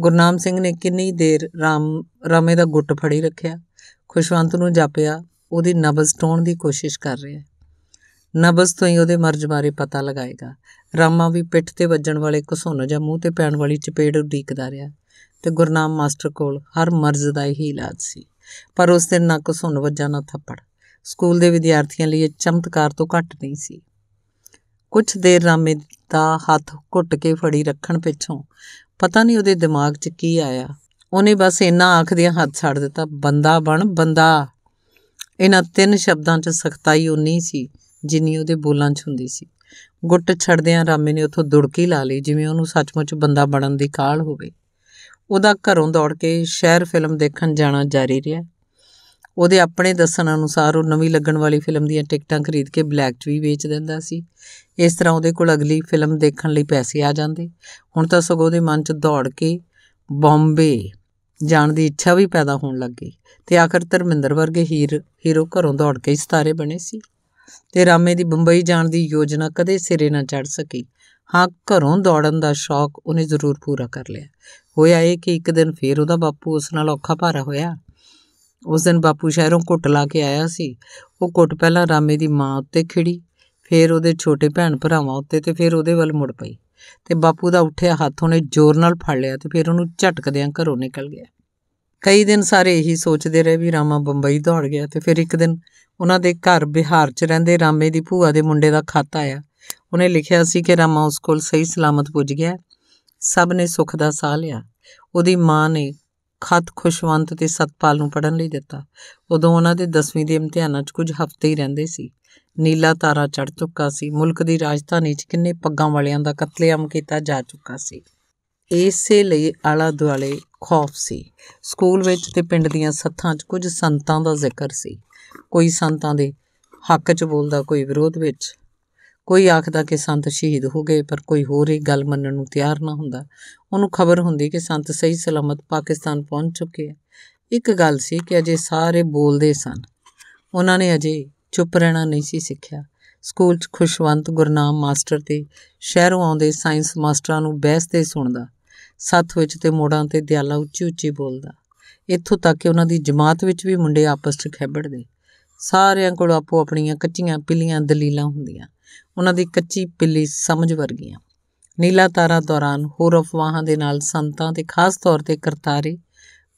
ਗੁਰਨਾਮ ਸਿੰਘ ਨੇ ਕਿੰਨੀ ਦੇਰ ਰਾਮ ਰਾਮੇ ਦਾ ਗੁੱਟ ਫੜੀ ਰੱਖਿਆ ਖੁਸ਼ਵੰਤ ਨੂੰ ਜਾਪਿਆ ਉਹਦੀ ਨਬਜ਼ ਟੋਣ ਦੀ ਕੋਸ਼ਿਸ਼ ਕਰ ਰਿਹਾ ਨਬਜ਼ ਤੋਂ ਹੀ ਉਹਦੇ ਮਰਜ਼ ਬਾਰੇ ਪਤਾ ਲਗਾਏਗਾ ਰਾਮਾ ਵੀ ਪਿੱਠ ਤੇ ਵੱਜਣ ਵਾਲੇ ਘਸੋਨ ਜਾਂ ਮੂੰਹ ਤੇ ਪੈਣ ਵਾਲੀ ਚਪੇੜ ਉਡੀਕਦਾ ਰਿਹਾ ਤੇ ਗੁਰਨਾਮ ਮਾਸਟਰ ਕੋਲ ਹਰ ਮਰਜ਼ ਦਾ ਹੀ ਇਲਾਜ ਸੀ ਪਰ ਉਸ ਦਿਨ ਨਾ ਘਸੋਨ ਵੱਜਾ ਨਾ ਥੱਪੜ ਸਕੂਲ ਦੇ ਵਿਦਿਆਰਥੀਆਂ ਲਈ ਇਹ ਚਮਤਕਾਰ ਤੋਂ ਘੱਟ ਨਹੀਂ ਸੀ ਕੁਝ ਦੇਰ ਰਾਮੇ ਦਾ ਹੱਥ ਘੁੱਟ ਕੇ ਫੜੀ ਰੱਖਣ ਪਿੱਛੋਂ ਪਤਾ ਨਹੀਂ ਉਹਦੇ ਦਿਮਾਗ 'ਚ ਕੀ ਆਇਆ ਉਹਨੇ ਬਸ ਇੰਨਾ ਆਖਦਿਆਂ ਹੱਥ ਛੱਡ ਦਿੱਤਾ ਬੰਦਾ ਬਣ ਬੰਦਾ ਇਹਨਾਂ ਤਿੰਨ ਸ਼ਬਦਾਂ 'ਚ ਸਖਤਾਈ ਉਨੀ ਸੀ ਜਿੰਨੀ ਉਹਦੇ ਬੋਲਾਂ 'ਚ ਹੁੰਦੀ ਸੀ ਗੁੱਟ ਛੱਡਦਿਆਂ ਰਾਮੇ ਨੇ ਉਥੋਂ ਦੁੜਕੀ ਲਾ ਲਈ ਜਿਵੇਂ ਉਹਨੂੰ ਸੱਚਮੁੱਚ ਬੰਦਾ ਬਣਨ ਦੀ ਕਾਹਲ ਹੋਵੇ ਉਹਦਾ ਘਰੋਂ ਦੌੜ ਕੇ ਸ਼ਹਿਰ ਫਿਲਮ ਦੇਖਣ ਜਾਣਾ ਜਾਰੀ ਰਿਹਾ ਉਹਦੇ ਆਪਣੇ ਦੱਸਣ ਅਨੁਸਾਰ ਉਹ ਨਵੀਂ ਲੱਗਣ ਵਾਲੀ ਫਿਲਮ ਦੀਆਂ ਟਿਕਟਾਂ ਖਰੀਦ ਕੇ ਬਲੈਕ 'ਚ ਵੀ ਵੇਚ ਦਿੰਦਾ ਸੀ ਇਸ ਤਰ੍ਹਾਂ ਉਹਦੇ ਕੋਲ ਅਗਲੀ ਫਿਲਮ ਦੇਖਣ ਲਈ ਪੈਸੇ ਆ ਜਾਂਦੇ ਹੁਣ ਤਾਂ ਸਗੋਂ ਉਹਦੇ ਮਨ 'ਚ ਦੌੜ ਕੇ ਬੰਬੇ ਜਾਣ ਦੀ ਇੱਛਾ ਵੀ ਪੈਦਾ ਹੋਣ ਲੱਗ ਗਈ ਤੇ ਆਖਰ ਧਰਮਿੰਦਰ ਵਰਗੇ ਹੀਰ ਹੀਰੋ ਘਰੋਂ ਦੌੜ ਕੇ ਸਿਤਾਰੇ ਬਣੇ ਸੀ ਤੇ ਰਾਮੇ ਦੀ ਬੰਬਈ ਜਾਣ ਦੀ ਯੋਜਨਾ ਕਦੇ ਸਿਰੇ ਨਾ ਚੜ ਸਕੀ ਹਾਂ ਘਰੋਂ ਦੌੜਨ ਦਾ ਸ਼ੌਕ ਉਹਨੇ ਜ਼ਰੂਰ ਪੂਰਾ ਕਰ ਲਿਆ ਹੋਇਆ ਇਹ ਕਿ ਇੱਕ ਦਿਨ ਫੇਰ ਉਹਦਾ ਬਾਪੂ ਉਸ ਨਾਲ ਔਖਾ ਭਾਰਾ ਹੋਇਆ ਉਸ ਦਿਨ ਬਾਪੂ ਸ਼ਹਿਰੋਂ ਘੁੱਟ ਲਾ ਕੇ ਆਇਆ ਸੀ ਉਹ ਘੁੱਟ ਪਹਿਲਾਂ ਰਾਮੇ ਦੀ ਮਾਂ ਉੱਤੇ ਖਿੜੀ ਫਿਰ ਉਹਦੇ ਛੋਟੇ ਭੈਣ ਭਰਾਵਾਂ ਉੱਤੇ ਤੇ ਫਿਰ ਉਹਦੇ ਵੱਲ ਮੁੜ ਪਈ ਤੇ ਬਾਪੂ ਦਾ ਉੱਠਿਆ ਹੱਥ ਉਹਨੇ ਜ਼ੋਰ ਨਾਲ ਫੜ ਲਿਆ ਤੇ ਫਿਰ ਉਹਨੂੰ ਝਟਕਦਿਆਂ ਘਰੋਂ ਨਿਕਲ ਗਿਆ ਕਈ ਦਿਨ ਸਾਰੇ ਇਹੀ ਸੋਚਦੇ ਰਹੇ ਵੀ ਰਾਮਾ ਬੰਬਈ ਦੌੜ ਗਿਆ ਤੇ ਫਿਰ ਇੱਕ ਦਿਨ ਉਹਨਾਂ ਦੇ ਘਰ ਬਿਹਾਰ 'ਚ ਰਹਿੰਦੇ ਰਾਮੇ ਦੀ ਭੂਆ ਦੇ ਮੁੰਡੇ ਦਾ ਖਤ ਆਇਆ ਉਹਨੇ ਲਿਖਿਆ ਸੀ ਕਿ ਰਾਮਾ ਉਸ ਕੋਲ ਸਹੀ ਸਲਾਮਤ ਪੁੱਜ ਗਿਆ ਸਭ ਨੇ ਸੁੱਖ ਦਾ ਸਾਹ ਲਿਆ ਉਹਦੀ ਮਾਂ ਨੇ ਖਤ ਖੁਸ਼ਵੰਤ ਤੇ ਸਤਪਾਲ ਨੂੰ ਪੜਨ ਲਈ ਦਿੱਤਾ ਉਦੋਂ ਉਹਨਾਂ ਦੇ 10ਵੀਂ ਦੇ ਇਮਤਿਹਾਨਾਂ 'ਚ ਕੁਝ ਹਫ਼ਤੇ ਹੀ ਰਹਿੰਦੇ ਸੀ ਨੀਲਾ ਤਾਰਾ ਚੜ ਚੁੱਕਾ ਸੀ ਮੁਲਕ ਦੀ ਰਾਜਧਾਨੀ 'ਚ ਕਿੰਨੇ ਪੱਗਾਂ ਵਾਲਿਆਂ ਦਾ ਕਤਲੇਆਮ ਕੀਤਾ ਜਾ ਚੁੱਕਾ ਸੀ ਇਸੇ ਲਈ ਆਲਾ ਦੁਆਲੇ ਖੌਫ ਸੀ ਸਕੂਲ ਵਿੱਚ ਤੇ ਪਿੰਡ ਦੀਆਂ ਸੱਥਾਂ 'ਚ ਕੁਝ ਸੰਤਾਂ ਦਾ ਜ਼ਿਕਰ ਸੀ ਕੋਈ ਸੰਤਾਂ ਦੇ ਹੱਕ 'ਚ ਬੋਲਦਾ ਕੋਈ ਵਿਰੋਧ ਵਿੱਚ ਕੋਈ ਆਖਦਾ ਕਿ ਸੰਤ ਸ਼ਹੀਦ ਹੋ ਗਏ ਪਰ ਕੋਈ ਹੋਰ ਇਹ ਗੱਲ ਮੰਨਣ ਨੂੰ ਤਿਆਰ ਨਾ ਹੁੰਦਾ ਉਹਨੂੰ ਖਬਰ ਹੁੰਦੀ ਕਿ ਸੰਤ ਸਹੀ ਸਲਾਮਤ ਪਾਕਿਸਤਾਨ ਪਹੁੰਚ ਚੁੱਕੇ ਆ ਇੱਕ ਗੱਲ ਸੀ ਕਿ ਅਜੇ ਸਾਰੇ ਬੋਲਦੇ ਸਨ ਉਹਨਾਂ ਨੇ ਅਜੇ ਚੁੱਪ ਰਹਿਣਾ ਨਹੀਂ ਸੀ ਸਿੱਖਿਆ ਸਕੂਲ 'ਚ ਖੁਸ਼ਵੰਤ ਗੁਰਨਾਮ ਮਾਸਟਰ ਤੇ ਸ਼ਹਿਰੋਂ ਆਉਂਦੇ ਸਾਇੰਸ ਮਾਸਟਰਾਂ ਨੂੰ ਬਹਿਸ ਤੇ ਸੁਣਦਾ ਸੱਥ ਵਿੱਚ ਤੇ ਮੋੜਾਂ ਤੇ ਦਿਆਲਾ ਉੱਚੀ ਉੱਚੀ ਬੋਲਦਾ ਇੱਥੋਂ ਤੱਕ ਕਿ ਉਹਨਾਂ ਦੀ ਜਮਾਤ ਵਿੱਚ ਵੀ ਮੁੰਡੇ ਆਪਸ 'ਚ ਖੇਬੜਦੇ ਸਾਰਿਆਂ ਕੋਲ ਆਪੋ ਆਪਣੀਆਂ ਕੱਚੀਆਂ ਪਿੱਲੀਆਂ ਦਲੀਲਾਂ ਹੁੰਦੀਆਂ ਉਹਨਾਂ ਦੀ ਕੱਚੀ ਪਿੱਲੀ ਸਮਝ ਵਰਗੀਆਂ ਨੀਲਾ ਤਾਰਾ ਦੌਰਾਨ ਹੋਰ ਅਫਵਾਹਾਂ ਦੇ ਨਾਲ ਸੰਤਾਂ ਤੇ ਖਾਸ ਤੌਰ ਤੇ ਕਰਤਾਰੇ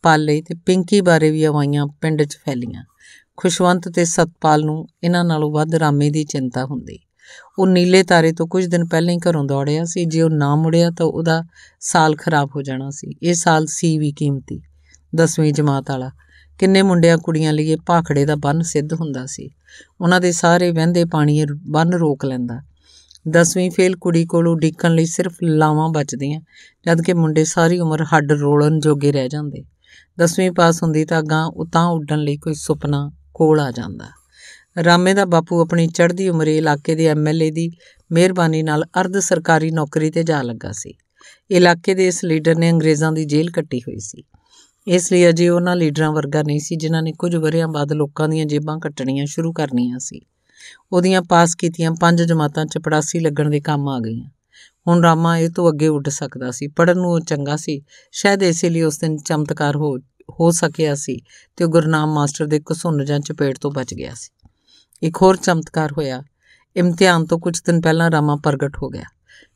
ਪਾਲੇ ਤੇ ਪਿੰਕੀ ਬਾਰੇ ਵੀ ਆਵਾਈਆਂ ਪਿੰਡ 'ਚ ਫੈਲੀਆਂ ਖੁਸ਼ਵੰਤ ਤੇ ਸਤਪਾਲ ਨੂੰ ਇਹਨਾਂ ਨਾਲੋਂ ਵੱਧ ਰਾਮੇ ਦੀ ਚਿੰਤਾ ਹੁੰਦੀ ਉਹ ਨੀਲੇ ਤਾਰੇ ਤੋਂ ਕੁਝ ਦਿਨ ਪਹਿਲਾਂ ਹੀ ਘਰੋਂ ਦੌੜਿਆ ਸੀ ਜੇ ਉਹ ਨਾ ਮੁੜਿਆ ਤਾਂ ਉਹਦਾ ਸਾਲ ਖਰਾਬ ਹੋ ਜਾਣਾ ਸੀ ਇਹ ਸਾਲ ਸੀ ਵੀ ਕੀਮਤੀ 10ਵੀਂ ਜਮਾਤ ਵਾਲਾ ਕਿੰਨੇ ਮੁੰਡਿਆਂ ਕੁੜੀਆਂ ਲਈ ਇਹ ਭਾਖੜੇ ਦਾ ਬੰਨ ਸਿੱਧ ਹੁੰਦਾ ਸੀ ਉਹਨਾਂ ਦੇ ਸਾਰੇ ਵਹਿੰਦੇ ਪਾਣੀ ਬੰਨ ਰੋਕ ਲੈਂਦਾ 10ਵੀਂ ਫੇਲ ਕੁੜੀ ਕੋਲੋਂ ਡਿੱਕਣ ਲਈ ਸਿਰਫ ਲਾਵਾਂ ਬਚਦੀਆਂ ਜਦ ਕਿ ਮੁੰਡੇ ਸਾਰੀ ਉਮਰ ਹੱਡ ਰੋਲਣ ਜੋਗੇ ਰਹਿ ਜਾਂਦੇ 10ਵੀਂ ਪਾਸ ਹੁੰਦੀ ਤਾਂ ਅਗਾ ਉਤਾਂ ਉੱਡਣ ਲਈ ਕੋਈ ਸੁਪਨਾ ਕੋਲ ਆ ਜਾਂਦਾ ਰਾਮੇ ਦਾ ਬਾਪੂ ਆਪਣੀ ਚੜ੍ਹਦੀ ਉਮਰ ਇਲਾਕੇ ਦੇ ਐਮਐਲਏ ਦੀ ਮਿਹਰਬਾਨੀ ਨਾਲ ਅਰਧ ਸਰਕਾਰੀ ਨੌਕਰੀ ਤੇ ਜਾ ਲੱਗਾ ਸੀ ਇਲਾਕੇ ਦੇ ਇਸ ਲੀਡਰ ਨੇ ਅੰਗਰੇਜ਼ਾਂ ਦੀ ਜੇਲ੍ਹ ਕੱਟੀ ਹੋਈ ਸੀ ਇਸ ਲਈ ਅਜੇ ਉਹਨਾਂ ਲੀਡਰਾਂ ਵਰਗਾ ਨਹੀਂ ਸੀ ਜਿਨ੍ਹਾਂ ਨੇ ਕੁਝ ਵਰਿਆਂ ਬਾਅਦ ਲੋਕਾਂ ਦੀਆਂ ਜੇਬਾਂ ਕੱਟਣੀਆਂ ਸ਼ੁਰੂ ਕਰਨੀਆਂ ਸੀ ਉਹਦੀਆਂ ਪਾਸ ਕੀਤੀਆਂ ਪੰਜ ਜਮਾਤਾਂ ਚਪੜਾਸੀ ਲੱਗਣ ਦੇ ਕੰਮ ਆ ਗਈਆਂ ਹੁਣ ਰਾਮਾ ਇਹ ਤੋਂ ਅੱਗੇ ਉੱਡ ਸਕਦਾ ਸੀ ਪੜਨ ਨੂੰ ਉਹ ਚੰਗਾ ਸੀ ਸ਼ਾਇਦ ਇਸੇ ਲਈ ਉਸ ਦਿਨ ਚਮਤਕਾਰ ਹੋ ਹੋ ਸਕਿਆ ਸੀ ਤੇ ਉਹ ਗੁਰਨਾਮ ਮਾਸਟਰ ਦੇ ਕੁਸੁੰਨ ਜਾਂ ਚਪੇੜ ਤੋਂ ਬਚ ਗਿਆ ਸੀ ਇੱਕ ਹੋਰ ਚਮਤਕਾਰ ਹੋਇਆ ਇਮਤਿਹਾਨ ਤੋਂ ਕੁਝ ਦਿਨ ਪਹਿਲਾਂ ਰਾਮਾ ਪ੍ਰਗਟ ਹੋ ਗਿਆ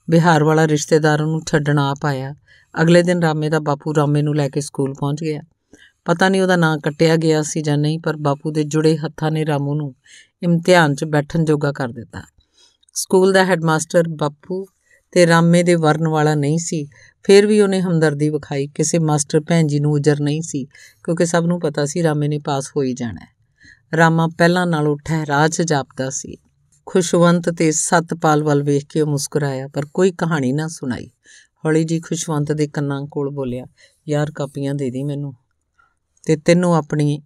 ਬਿਹਾਰ ਵਾਲਾ ਰਿਸ਼ਤੇਦਾਰ ਉਹਨੂੰ ਛੱਡਣ ਆ ਪਾਇਆ ਅਗਲੇ ਦਿਨ ਰਾਮੇ ਦਾ ਬਾਪੂ ਰਾਮੇ ਨੂੰ ਲੈ ਕੇ ਸਕੂਲ ਪਹੁੰਚ ਗਿਆ ਪਤਾ ਨਹੀਂ ਉਹਦਾ ਨਾਂ ਕੱਟਿਆ ਗਿਆ ਸੀ ਜਾਂ ਨਹੀਂ ਪਰ ਬਾਪੂ ਦੇ ਜੁੜੇ ਹੱਥਾਂ ਨੇ ਰਾਮੂ ਨੂੰ ਇਮਤਿਹਾਨ 'ਚ ਬੈਠਣ ਜੋਗਾ ਕਰ ਦਿੱਤਾ ਸਕੂਲ ਦਾ ਹੈਡਮਾਸਟਰ ਬਾਪੂ ਤੇ ਰਾਮੇ ਦੇ ਵਰਨ ਵਾਲਾ ਨਹੀਂ ਸੀ ਫਿਰ ਵੀ ਉਹਨੇ ਹਮਦਰਦੀ ਵਿਖਾਈ ਕਿਸੇ ਮਾਸਟਰ ਭੈਣ ਜੀ ਨੂੰ ਉਜਰ ਨਹੀਂ ਸੀ ਕਿਉਂਕਿ ਸਭ ਨੂੰ ਪਤਾ ਸੀ ਰਾਮੇ ਨੇ ਪਾਸ ਹੋ ਹੀ ਜਾਣਾ ਰਾਮਾ ਪਹਿਲਾਂ ਨਾਲੋਂ ਠਹਿਰਾਜ ਜਾਪਦਾ ਸੀ ਖੁਸ਼ਵੰਤ ਤੇ ਸਤਪਾਲ ਵੱਲ ਵੇਖ ਕੇ ਮੁਸਕਰਾਇਆ ਪਰ ਕੋਈ ਕਹਾਣੀ ਨਾ ਸੁਣਾਈ ਹੌਲੀ ਜੀ ਖੁਸ਼ਵੰਤ ਦੇ ਕੰਨਾਂ ਕੋਲ ਬੋਲਿਆ ਯਾਰ ਕਾਪੀਆਂ ਦੇ ਦੀ ਮੈਨੂੰ ਤੇ ਤੈਨੂੰ ਆਪਣੀ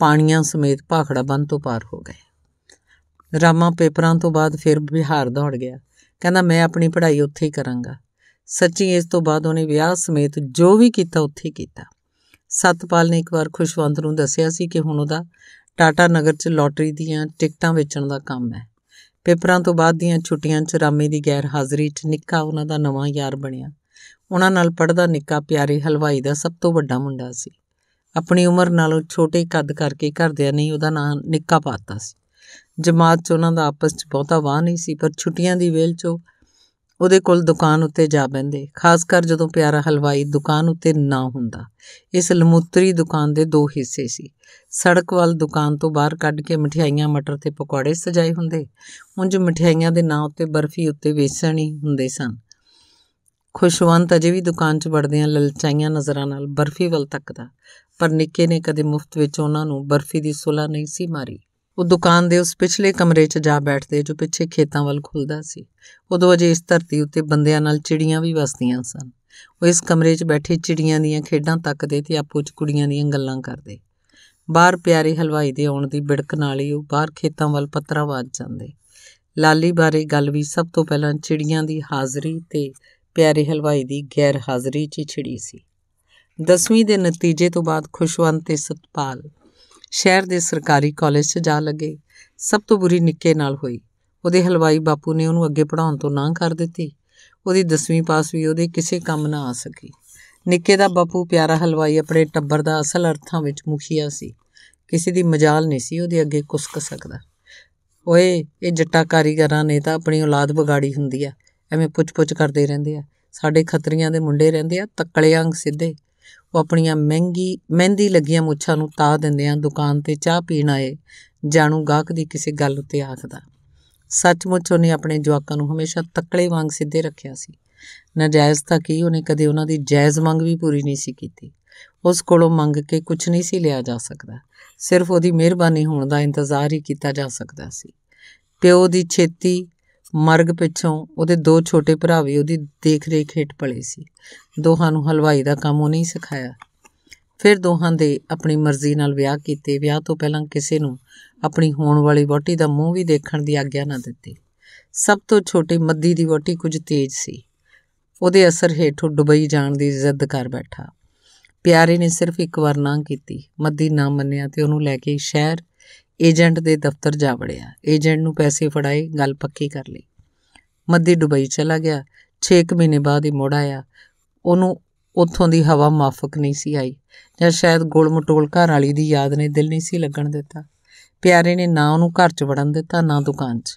ਪਾਣੀਆਂ ਸਮੇਤ ਭਾਖੜਾ ਬੰਦ ਤੋਂ ਪਾਰ ਹੋ ਗਏ ਰਾਮਾ ਪੇਪਰਾਂ ਤੋਂ ਬਾਅਦ ਫਿਰ ਬਿਹਾਰ ਦੌੜ ਗਿਆ ਕਹਿੰਦਾ ਮੈਂ ਆਪਣੀ ਪੜ੍ਹਾਈ ਉੱਥੇ ਹੀ ਕਰਾਂਗਾ ਸੱਚੀ ਇਸ ਤੋਂ ਬਾਅਦ ਉਹਨੇ ਵਿਆਹ ਸਮੇਤ ਜੋ ਵੀ ਕੀਤਾ ਉੱਥੇ ਕੀਤਾ ਸਤਪਾਲ ਨੇ ਇੱਕ ਵਾਰ ਖੁਸ਼ਵੰਤ ਨੂੰ ਦੱਸਿਆ ਸੀ ਕਿ ਹੁਣ ਉਹਦਾ ਟਾਟਾ ਨਗਰ 'ਚ ਲੋਟਰੀ ਦੀਆਂ ਟਿਕਟਾਂ ਵੇਚਣ ਦਾ ਕੰਮ ਹੈ ਪੇਪਰਾਂ ਤੋਂ ਬਾਅਦ ਦੀਆਂ ਛੁੱਟੀਆਂ 'ਚ ਰਾਮੇ ਦੀ ਗੈਰ ਹਾਜ਼ਰੀ 'ਚ ਨਿੱਕਾ ਉਹਨਾਂ ਦਾ ਨਵਾਂ ਯਾਰ ਬਣਿਆ ਉਹਨਾਂ ਨਾਲ ਪੜਦਾ ਨਿੱਕਾ ਪਿਆਰੇ ਹਲਵਾਈ ਦਾ ਸਭ ਤੋਂ ਵੱਡਾ ਮੁੰਡਾ ਸੀ ਆਪਣੀ ਉਮਰ ਨਾਲੋਂ ਛੋਟੇ ਕੱਦ ਕਰਕੇ ਘਰਦਿਆਂ ਨੇ ਉਹਦਾ ਨਾਂ ਨਿੱਕਾ ਪਾਤਾ ਸੀ ਜਮਾਤ 'ਚ ਉਹਨਾਂ ਦਾ ਆਪਸ 'ਚ ਬਹੁਤਾ ਵਾਹ ਨਹੀਂ ਸੀ ਪਰ ਛੁੱਟੀਆਂ ਦੀ ਵੇਲ 'ਚ ਉਹ ਉਹਦੇ ਕੋਲ ਦੁਕਾਨ ਉੱਤੇ ਜਾ ਬੰਦੇ ਖਾਸ ਕਰ ਜਦੋਂ ਪਿਆਰਾ ਹਲਵਾਈ ਦੁਕਾਨ ਉੱਤੇ ਨਾ ਹੁੰਦਾ ਇਸ ਲਮੂਤਰੀ ਦੁਕਾਨ ਦੇ ਦੋ ਹਿੱਸੇ ਸੀ ਸੜਕ ਵੱਲ ਦੁਕਾਨ ਤੋਂ ਬਾਹਰ ਕੱਢ ਕੇ ਮਠਿਆਈਆਂ ਮਟਰ ਤੇ ਪਕੌੜੇ ਸਜਾਏ ਹੁੰਦੇ ਉਂਝ ਮਠਿਆਈਆਂ ਦੇ ਨਾਂ ਉੱਤੇ ਬਰਫੀ ਉੱਤੇ ਵੇਚਣ ਹੀ ਹੁੰਦੇ ਸਨ ਖੁਸ਼ਵੰਤ ਅਜੇ ਵੀ ਦੁਕਾਨ 'ਚ ਵੜਦਿਆਂ ਲਲਚਾਈਆਂ ਨਜ਼ਰਾਂ ਨਾਲ ਬਰਫੀ ਵੱਲ ਤੱਕਦਾ ਪਰ ਨਿੱਕੇ ਨੇ ਕਦੇ ਮੁਫਤ ਵਿੱਚ ਉਹਨਾਂ ਨੂੰ ਬਰਫੀ ਦੀ ਸੁਲਾ ਨਹੀਂ ਸੀ ਮਾਰੀ ਉਹ ਦੁਕਾਨ ਦੇ ਉਸ ਪਿਛਲੇ ਕਮਰੇ 'ਚ ਜਾ ਬੈਠਦੇ ਜੋ ਪਿੱਛੇ ਖੇਤਾਂ ਵੱਲ ਖੁੱਲਦਾ ਸੀ ਉਦੋਂ ਅਜੇ ਇਸ ਧਰਤੀ ਉੱਤੇ ਬੰਦਿਆਂ ਨਾਲ ਚਿੜੀਆਂ ਵੀ ਵਸਦੀਆਂ ਸਨ ਉਹ ਇਸ ਕਮਰੇ 'ਚ ਬੈਠੇ ਚਿੜੀਆਂ ਦੀਆਂ ਖੇਡਾਂ ਤੱਕਦੇ ਤੇ ਆਪੋ 'ਚ ਕੁੜੀਆਂ ਦੀਆਂ ਗੱਲਾਂ ਕਰਦੇ ਬਾਹਰ ਪਿਆਰੇ ਹਲਵਾਈ ਦੇ ਆਉਣ ਦੀ ਬਿੜਕ ਨਾਲ ਹੀ ਉਹ ਬਾਹਰ ਖੇਤਾਂ ਵੱਲ ਪੱਤਰਾ ਵਾਜ ਜਾਂਦੇ ਲਾਲੀ ਬਾਰੇ ਗੱਲ ਵੀ ਸਭ ਤੋਂ ਪਹਿਲਾਂ ਚਿੜੀਆਂ ਦੀ ਹਾਜ਼ਰੀ ਤੇ ਪਿਆਰੇ ਹਲਵਾਈ ਦੀ ਗੈਰ ਹਾਜ਼ਰੀ 'ਚ ਛਿੜੀ ਸੀ 10ਵੀਂ ਦੇ ਨਤੀਜੇ ਤੋਂ ਬਾਅਦ ਖੁਸ਼ਵੰਤ ਤੇ ਸਤਪਾਲ ਸ਼ਹਿਰ ਦੇ ਸਰਕਾਰੀ ਕਾਲਜ 'ਚ ਜਾ ਲੱਗੇ ਸਭ ਤੋਂ ਬੁਰੀ ਨਿੱਕੇ ਨਾਲ ਹੋਈ ਉਹਦੇ ਹਲਵਾਈ ਬਾਪੂ ਨੇ ਉਹਨੂੰ ਅੱਗੇ ਪੜਾਉਣ ਤੋਂ ਨਾ ਕਰ ਦਿੱਤੀ ਉਹਦੀ 10ਵੀਂ ਪਾਸ ਵੀ ਉਹਦੇ ਕਿਸੇ ਕੰਮ ਨਾ ਆ ਸਕੀ ਨਿੱਕੇ ਦਾ ਬਾਪੂ ਪਿਆਰਾ ਹਲਵਾਈ ਆਪਣੇ ਟੱਬਰ ਦਾ ਅਸਲ ਅਰਥਾਂ ਵਿੱਚ ਮੁਖੀਆ ਸੀ ਕਿਸੇ ਦੀ ਮਜਾਲ ਨਹੀਂ ਸੀ ਉਹਦੇ ਅੱਗੇ ਕੁਸਕ ਸਕਦਾ ਓਏ ਇਹ ਜੱਟਾ ਕਾਰੀਗਰਾਂ ਨੇ ਤਾਂ ਆਪਣੀ ਔਲਾਦ ਵਿਗਾੜੀ ਹੁੰਦੀ ਆ ਐਵੇਂ ਪੁੱਛ-ਪੁੱਛ ਕਰਦੇ ਰਹਿੰਦੇ ਆ ਸਾਡੇ ਖੱਤਰੀਆਂ ਦੇ ਮੁੰਡੇ ਰਹਿੰਦੇ ਆ ਤੱਕਲੇ ਅੰਗ ਸਿੱਧੇ ਉਹ ਆਪਣੀਆਂ ਮਹਿੰਗੀ ਮਹਿੰਦੀ ਲੱਗੀਆਂ ਮੁੱਛਾਂ ਨੂੰ ਤਾ ਦਿੰਦਿਆਂ ਦੁਕਾਨ ਤੇ ਚਾਹ ਪੀਣ ਆਏ ਜਾਣੂ ਗਾਹਕ ਦੀ ਕਿਸੇ ਗੱਲ ਉੱਤੇ ਆਖਦਾ ਸੱਚਮੁੱਚ ਉਹਨੇ ਆਪਣੇ ਜਵਾਕਾਂ ਨੂੰ ਹਮੇਸ਼ਾ ਤੱਕਲੇ ਵਾਂਗ ਸਿੱਧੇ ਰੱਖਿਆ ਸੀ ਨਾਜਾਇਜ਼ ਤਾਂ ਕੀ ਉਹਨੇ ਕਦੇ ਉਹਨਾਂ ਦੀ ਜਾਇਜ਼ ਮੰਗ ਵੀ ਪੂਰੀ ਨਹੀਂ ਸੀ ਕੀਤੀ ਉਸ ਕੋਲੋਂ ਮੰਗ ਕੇ ਕੁਝ ਨਹੀਂ ਸੀ ਲਿਆ ਜਾ ਸਕਦਾ ਸਿਰਫ ਉਹਦੀ ਮਿਹਰਬਾਨੀ ਹੋਣ ਦਾ ਇੰਤਜ਼ਾਰ ਹੀ ਕੀਤਾ ਜਾ ਸਕਦਾ ਸੀ ਪਿਓ ਦੀ ਛੇਤੀ ਮਰਗ ਪਿੱਛੋਂ ਉਹਦੇ ਦੋ ਛੋਟੇ ਭਰਾ ਵੀ ਉਹਦੀ ਦੇਖ-ਰੇਖ ਹੇਠ ਪਲੇ ਸੀ ਦੋਹਾਂ ਨੂੰ ਹਲਵਾਈ ਦਾ ਕੰਮ ਉਹ ਨਹੀਂ ਸਿਖਾਇਆ ਫਿਰ ਦੋਹਾਂ ਦੇ ਆਪਣੀ ਮਰਜ਼ੀ ਨਾਲ ਵਿਆਹ ਕੀਤੇ ਵਿਆਹ ਤੋਂ ਪਹਿਲਾਂ ਕਿਸੇ ਨੂੰ ਆਪਣੀ ਹੋਣ ਵਾਲੀ ਵਹੁਟੀ ਦਾ ਮੂੰਹ ਵੀ ਦੇਖਣ ਦੀ ਆਗਿਆ ਨਾ ਦਿੱਤੀ ਸਭ ਤੋਂ ਛੋਟੀ ਮੱਦੀ ਦੀ ਵਹੁਟੀ ਕੁਝ ਤੇਜ਼ ਸੀ ਉਹਦੇ ਅਸਰ ਹੇਠ ਡੁਬਈ ਜਾਣ ਦੀ ਜ਼ਿੱਦ ਕਰ ਬੈਠਾ ਪਿਆਰੇ ਨੇ ਸਿਰਫ ਇੱਕ ਵਾਰ ਨਾ ਕੀਤੀ ਮੱਦੀ ਨਾ ਮੰਨਿਆ ਤੇ ਉਹਨੂੰ ਲੈ ਕੇ ਸ਼ਹਿਰ ਏਜੰਟ ਦੇ ਦਫ਼ਤਰ ਜਾ ਵੜਿਆ ਏਜੰਟ ਨੂੰ ਪੈਸੇ ਫੜਾਏ ਗੱਲ ਪੱਕੀ ਕਰ ਲਈ ਮੱਦੀ ਦੁਬਈ ਚਲਾ ਗਿਆ 6 ਮਹੀਨੇ ਬਾਅਦ ਹੀ ਮੁੜ ਆਇਆ ਉਹਨੂੰ ਉੱਥੋਂ ਦੀ ਹਵਾ ਮਾਫਕ ਨਹੀਂ ਸੀ ਆਈ ਜਾਂ ਸ਼ਾਇਦ ਗੋਲਮਟੋਲ ਘਰ ਵਾਲੀ ਦੀ ਯਾਦ ਨੇ ਦਿਲ ਨਹੀਂ ਸੀ ਲੱਗਣ ਦਿੱਤਾ ਪਿਆਰੇ ਨੇ ਨਾ ਉਹਨੂੰ ਘਰ 'ਚ ਵੜਨ ਦਿੱਤਾ ਨਾ ਦੁਕਾਨ 'ਚ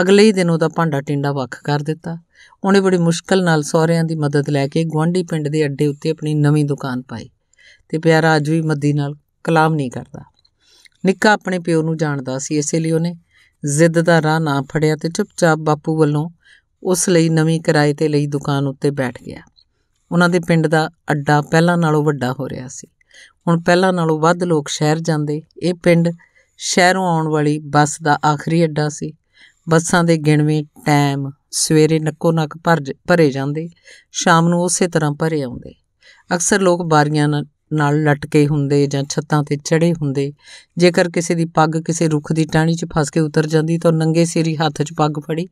ਅਗਲੇ ਹੀ ਦਿਨ ਉਹਦਾ ਭਾਂਡਾ ਟਿੰਡਾ ਵੱਖ ਕਰ ਦਿੱਤਾ ਉਹਨੇ ਬੜੀ ਮੁਸ਼ਕਲ ਨਾਲ ਸਹੁਰਿਆਂ ਦੀ ਮਦਦ ਲੈ ਕੇ ਗਵਾਂਢੀ ਪਿੰਡ ਦੇ ਅੱਡੇ ਉੱਤੇ ਆਪਣੀ ਨਵੀਂ ਦੁਕਾਨ ਪਾਈ ਤੇ ਪਿਆਰਾ ਅੱਜ ਵੀ ਮੱਦੀ ਨਾਲ ਕਲਾਮ ਨਹੀਂ ਕਰਦਾ ਨਿੱਕਾ ਆਪਣੇ ਪਿਓ ਨੂੰ ਜਾਣਦਾ ਸੀ ਇਸੇ ਲਈ ਉਹਨੇ ਜ਼ਿੱਦ ਦਾ ਰਾਹ ਨਾ ਫੜਿਆ ਤੇ ਚੁੱਪਚਾਪ ਬਾਪੂ ਵੱਲੋਂ ਉਸ ਲਈ ਨਵੀਂ ਕਿਰਾਏ ਤੇ ਲਈ ਦੁਕਾਨ ਉੱਤੇ ਬੈਠ ਗਿਆ ਉਹਨਾਂ ਦੇ ਪਿੰਡ ਦਾ ਅੱਡਾ ਪਹਿਲਾਂ ਨਾਲੋਂ ਵੱਡਾ ਹੋ ਰਿਹਾ ਸੀ ਹੁਣ ਪਹਿਲਾਂ ਨਾਲੋਂ ਵੱਧ ਲੋਕ ਸ਼ਹਿਰ ਜਾਂਦੇ ਇਹ ਪਿੰਡ ਸ਼ਹਿਰੋਂ ਆਉਣ ਵਾਲੀ ਬੱਸ ਦਾ ਆਖਰੀ ਅੱਡਾ ਸੀ ਬੱਸਾਂ ਦੇ ਗਿਣਵੇਂ ਟਾਈਮ ਸਵੇਰੇ ਨੱਕੋ ਨੱਕ ਭਰੇ ਜਾਂਦੇ ਸ਼ਾਮ ਨੂੰ ਉਸੇ ਤਰ੍ਹਾਂ ਭਰੇ ਆਉਂਦੇ ਅਕਸਰ ਲੋਕ ਬਾਰੀਆਂ ਨਾਲ ਲਟਕੇ ਹੁੰਦੇ ਜਾਂ ਛੱਤਾਂ ਤੇ ਚੜੇ ਹੁੰਦੇ ਜੇਕਰ ਕਿਸੇ ਦੀ ਪੱਗ ਕਿਸੇ ਰੁੱਖ ਦੀ ਟਾਹਣੀ 'ਚ ਫਸ ਕੇ ਉਤਰ ਜਾਂਦੀ ਤਾਂ ਨੰਗੇ ਸਿਰੀ ਹੱਥ 'ਚ ਪੱਗ ਫੜੀ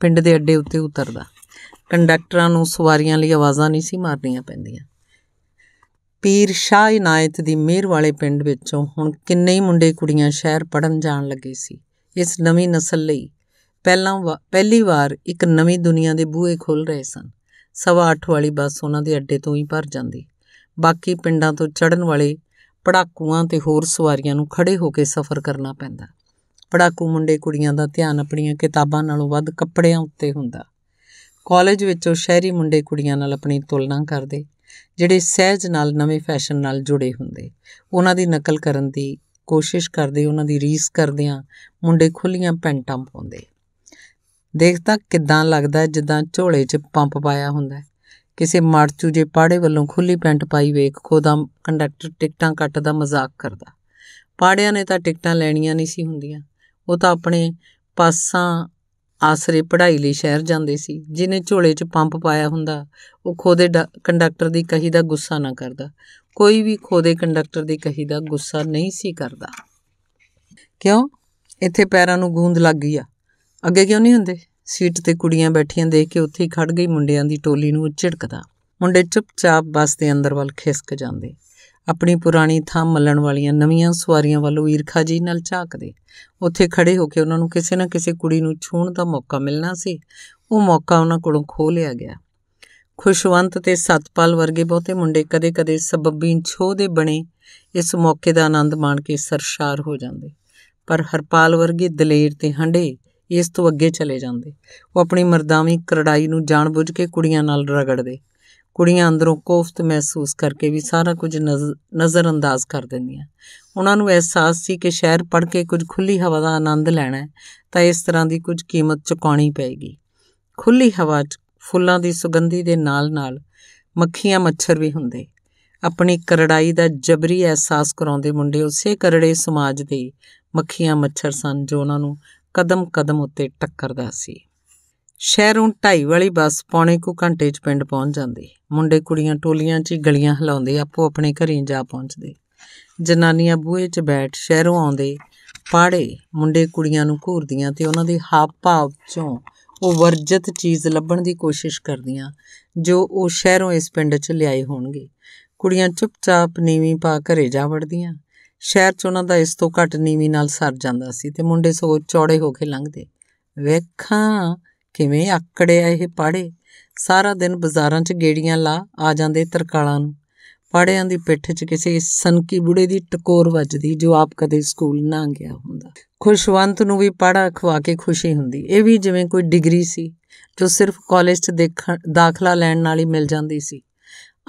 ਪਿੰਡ ਦੇ ਅੱਡੇ ਉੱਤੇ ਉਤਰਦਾ ਕੰਡਕਟਰਾਂ ਨੂੰ ਸਵਾਰੀਆਂ ਲਈ ਆਵਾਜ਼ਾਂ ਨਹੀਂ ਸੀ ਮਾਰਨੀਆਂ ਪੈਂਦੀਆਂ ਪੀਰ ਸ਼ਾਹ ਇਨਾਇਤ ਦੀ ਮੇਰ ਵਾਲੇ ਪਿੰਡ ਵਿੱਚੋਂ ਹੁਣ ਕਿੰਨੇ ਹੀ ਮੁੰਡੇ ਕੁੜੀਆਂ ਸ਼ਹਿਰ ਪੜਨ ਜਾਣ ਲੱਗੇ ਸੀ ਇਸ ਨਵੀਂ نسل ਲਈ ਪਹਿਲਾਂ ਪਹਿਲੀ ਵਾਰ ਇੱਕ ਨਵੀਂ ਦੁਨੀਆ ਦੇ ਬੂਹੇ ਖੁੱਲ ਰਹੇ ਸਨ ਸਵਾ 8 ਵਾਲੀ ਬੱਸ ਉਹਨਾਂ ਦੇ ਅੱਡੇ ਤੋਂ ਹੀ ਭਰ ਜਾਂਦੀ ਬਾਕੀ ਪਿੰਡਾਂ ਤੋਂ ਚੜਨ ਵਾਲੇ ਪੜਾਕੂਆਂ ਤੇ ਹੋਰ ਸਵਾਰੀਆਂ ਨੂੰ ਖੜੇ ਹੋ ਕੇ ਸਫ਼ਰ ਕਰਨਾ ਪੈਂਦਾ ਪੜਾਕੂ ਮੁੰਡੇ ਕੁੜੀਆਂ ਦਾ ਧਿਆਨ ਆਪਣੀਆਂ ਕਿਤਾਬਾਂ ਨਾਲੋਂ ਵੱਧ ਕੱਪੜਿਆਂ ਉੱਤੇ ਹੁੰਦਾ ਕਾਲਜ ਵਿੱਚੋਂ ਸ਼ਹਿਰੀ ਮੁੰਡੇ ਕੁੜੀਆਂ ਨਾਲ ਆਪਣੀ ਤੁਲਨਾ ਕਰਦੇ ਜਿਹੜੇ ਸਹਿਜ ਨਾਲ ਨਵੇਂ ਫੈਸ਼ਨ ਨਾਲ ਜੁੜੇ ਹੁੰਦੇ ਉਹਨਾਂ ਦੀ ਨਕਲ ਕਰਨ ਦੀ ਕੋਸ਼ਿਸ਼ ਕਰਦੇ ਉਹਨਾਂ ਦੀ ਰੀਸ ਕਰਦੇ ਆ ਮੁੰਡੇ ਖੁੱਲੀਆਂ ਪੈਂਟਾਂ ਪਾਉਂਦੇ ਦੇਖ ਤਾਂ ਕਿਦਾਂ ਲੱਗਦਾ ਜਿੱਦਾਂ ਝੋਲੇ 'ਚ ਪੰਪ ਪਾਇਆ ਹੁੰਦਾ ਕਿਸੇ ਮਾਰਚੂ ਜੇ ਪਾੜੇ ਵੱਲੋਂ ਖੁੱਲੀ ਪੈਂਟ ਪਾਈ ਵੇਖ ਖੋਦਾ ਕੰਡਕਟਰ ਟਿਕਟਾਂ ਕੱਟ ਦਾ ਮਜ਼ਾਕ ਕਰਦਾ ਪਾੜਿਆਂ ਨੇ ਤਾਂ ਟਿਕਟਾਂ ਲੈਣੀਆਂ ਨਹੀਂ ਸੀ ਹੁੰਦੀਆਂ ਉਹ ਤਾਂ ਆਪਣੇ ਪਾਸਾਂ ਆਸਰੇ ਪੜ੍ਹਾਈ ਲਈ ਸ਼ਹਿਰ ਜਾਂਦੇ ਸੀ ਜਿਨੇ ਝੋਲੇ 'ਚ ਪੰਪ ਪਾਇਆ ਹੁੰਦਾ ਉਹ ਖੋਦੇ ਕੰਡਕਟਰ ਦੀ ਕਹੀ ਦਾ ਗੁੱਸਾ ਨਾ ਕਰਦਾ ਕੋਈ ਵੀ ਖੋਦੇ ਕੰਡਕਟਰ ਦੀ ਕਹੀ ਦਾ ਗੁੱਸਾ ਨਹੀਂ ਸੀ ਕਰਦਾ ਕਿਉਂ ਇੱਥੇ ਪੈਰਾਂ ਨੂੰ ਗੂੰਦ ਲੱਗ ਗਈ ਆ ਅੱਗੇ ਕਿਉਂ ਨਹੀਂ ਹੁੰਦੇ ਸੀਟ ਤੇ ਕੁੜੀਆਂ ਬੈਠੀਆਂ ਦੇਖ ਕੇ ਉੱਥੇ ਹੀ ਖੜ ਗਈ ਮੁੰਡਿਆਂ ਦੀ ਟੋਲੀ ਨੂੰ ਝਿੜਕਦਾ ਮੁੰਡੇ ਚੁੱਪਚਾਪ ਬੱਸ ਦੇ ਅੰਦਰ ਵੱਲ ਖਿਸਕ ਜਾਂਦੇ ਆਪਣੀ ਪੁਰਾਣੀ ਥਾਂ ਮੱਲਣ ਵਾਲੀਆਂ ਨਵੀਆਂ ਸਵਾਰੀਆਂ ਵੱਲ ਈਰਖਾ ਜੀ ਨਾਲ ਝਾਕਦੇ ਉੱਥੇ ਖੜੇ ਹੋ ਕੇ ਉਹਨਾਂ ਨੂੰ ਕਿਸੇ ਨਾ ਕਿਸੇ ਕੁੜੀ ਨੂੰ ਛੂਹਣ ਦਾ ਮੌਕਾ ਮਿਲਣਾ ਸੀ ਉਹ ਮੌਕਾ ਉਹਨਾਂ ਕੋਲੋਂ ਖੋ ਲਿਆ ਗਿਆ ਖੁਸ਼ਵੰਤ ਤੇ ਸਤਪਾਲ ਵਰਗੇ ਬਹੁਤੇ ਮੁੰਡੇ ਕਦੇ-ਕਦੇ ਸਬੱਬੀਂ ਛੋਹ ਦੇ ਬਣੇ ਇਸ ਮੌਕੇ ਦਾ ਆਨੰਦ ਮਾਣ ਕੇ ਸਰਸ਼ਾਰ ਹੋ ਜਾਂਦੇ ਪਰ ਹਰਪਾਲ ਵਰਗੇ ਦਲੇਰ ਤੇ ਹੰਡੇ ਇਸ ਤੋਂ ਅੱਗੇ ਚਲੇ ਜਾਂਦੇ ਉਹ ਆਪਣੀ ਮਰਦਾਵੀ ਕਰੜਾਈ ਨੂੰ ਜਾਣਬੁੱਝ ਕੇ ਕੁੜੀਆਂ ਨਾਲ ਰਗੜਦੇ ਕੁੜੀਆਂ ਅੰਦਰੋਂ ਕੋਫਤ ਮਹਿਸੂਸ ਕਰਕੇ ਵੀ ਸਾਰਾ ਕੁਝ ਨਜ਼ਰ ਅੰਦਾਜ਼ ਕਰ ਦਿੰਦੀਆਂ ਉਹਨਾਂ ਨੂੰ ਅਹਿਸਾਸ ਸੀ ਕਿ ਸ਼ਹਿਰ ਪੜ ਕੇ ਕੁਝ ਖੁੱਲੀ ਹਵਾ ਦਾ ਆਨੰਦ ਲੈਣਾ ਹੈ ਤਾਂ ਇਸ ਤਰ੍ਹਾਂ ਦੀ ਕੁਝ ਕੀਮਤ ਚੁਕਾਉਣੀ ਪੈਗੀ ਖੁੱਲੀ ਹਵਾ 'ਚ ਫੁੱਲਾਂ ਦੀ ਸੁਗੰਧੀ ਦੇ ਨਾਲ-ਨਾਲ ਮੱਖੀਆਂ ਮੱਛਰ ਵੀ ਹੁੰਦੇ ਆਪਣੀ ਕਰੜਾਈ ਦਾ ਜਬਰੀ ਅਹਿਸਾਸ ਕਰਾਉਂਦੇ ਮੁੰਡੇ ਉਸੇ ਕਰੜੇ ਸਮਾਜ ਦੇ ਮੱਖੀਆਂ ਮੱਛਰ ਸਨ ਜੋ ਉਹਨਾਂ ਨੂੰ ਕਦਮ-ਕਦਮ ਉੱਤੇ ਟੱਕਰਦਾ ਸੀ ਸ਼ਹਿਰੋਂ ਢਾਈ ਵਾਲੀ ਬੱਸ ਪੌਣੇ ਕੁ ਘੰਟੇ 'ਚ ਪਿੰਡ ਪਹੁੰਚ ਜਾਂਦੀ ਮੁੰਡੇ ਕੁੜੀਆਂ ਟੋਲੀਆਂ 'ਚ ਗਲੀਆਂ ਹਿਲਾਉਂਦੇ ਆਪੋ ਆਪਣੇ ਘਰੀਂ ਜਾ ਪਹੁੰਚਦੇ ਜਨਾਨੀਆਂ ਬੂਹੇ 'ਚ ਬੈਠ ਸ਼ਹਿਰੋਂ ਆਉਂਦੇ ਪਾੜੇ ਮੁੰਡੇ ਕੁੜੀਆਂ ਨੂੰ ਘੂਰਦੀਆਂ ਤੇ ਉਹਨਾਂ ਦੇ ਹਾਵ ਭਾਵ 'ਚੋਂ ਉਹ ਵਰਜਿਤ ਚੀਜ਼ ਲੱਭਣ ਦੀ ਕੋਸ਼ਿਸ਼ ਕਰਦੀਆਂ ਜੋ ਉਹ ਸ਼ਹਿਰੋਂ ਇਸ ਪਿੰਡ 'ਚ ਲਿਆਏ ਹੋਣਗੇ ਕੁੜੀਆਂ ਚੁੱਪਚਾਪ ਨੀਵੀਂ ਪਾ ਘਰੇ ਜਾ ਵੜਦੀਆਂ ਸ਼ਹਿਰ 'ਚ ਉਹਨਾਂ ਦਾ ਇਸ ਤੋਂ ਘੱਟ ਨੀਵੀਂ ਨਾਲ ਸਰ ਜਾਂਦਾ ਸੀ ਤੇ ਮੁੰਡੇ ਸੋ ਚੌੜੇ ਹੋ ਕੇ ਲੰਘਦੇ ਵੇਖਾਂ ਕਿਵੇਂ ਆਕੜਿਆ ਇਹ ਪਾੜੇ ਸਾਰਾ ਦਿਨ ਬਾਜ਼ਾਰਾਂ 'ਚ ਗੇੜੀਆਂ ਲਾ ਆ ਜਾਂਦੇ ਤਰਕਾਲਾਂ ਨੂੰ ਪਾੜਿਆਂ ਦੀ ਪਿੱਠ 'ਚ ਕਿਸੇ ਸਨਕੀ ਬੁੜੇ ਦੀ ਟਕੋਰ ਵੱਜਦੀ ਜੋ ਆਪ ਕਦੇ ਸਕੂਲ ਨਾ ਗਿਆ ਹੁੰਦਾ ਖੁਸ਼ਵੰਤ ਨੂੰ ਵੀ ਪਾੜਾ ਖਵਾ ਕੇ ਖੁਸ਼ੀ ਹੁੰਦੀ ਇਹ ਵੀ ਜਿਵੇਂ ਕੋਈ ਡਿਗਰੀ ਸੀ ਜੋ ਸਿਰਫ ਕਾਲਜ 'ਚ ਦੇਖਣ ਦਾਖਲਾ ਲੈਣ ਨਾਲ ਹੀ ਮਿਲ ਜਾਂਦੀ ਸੀ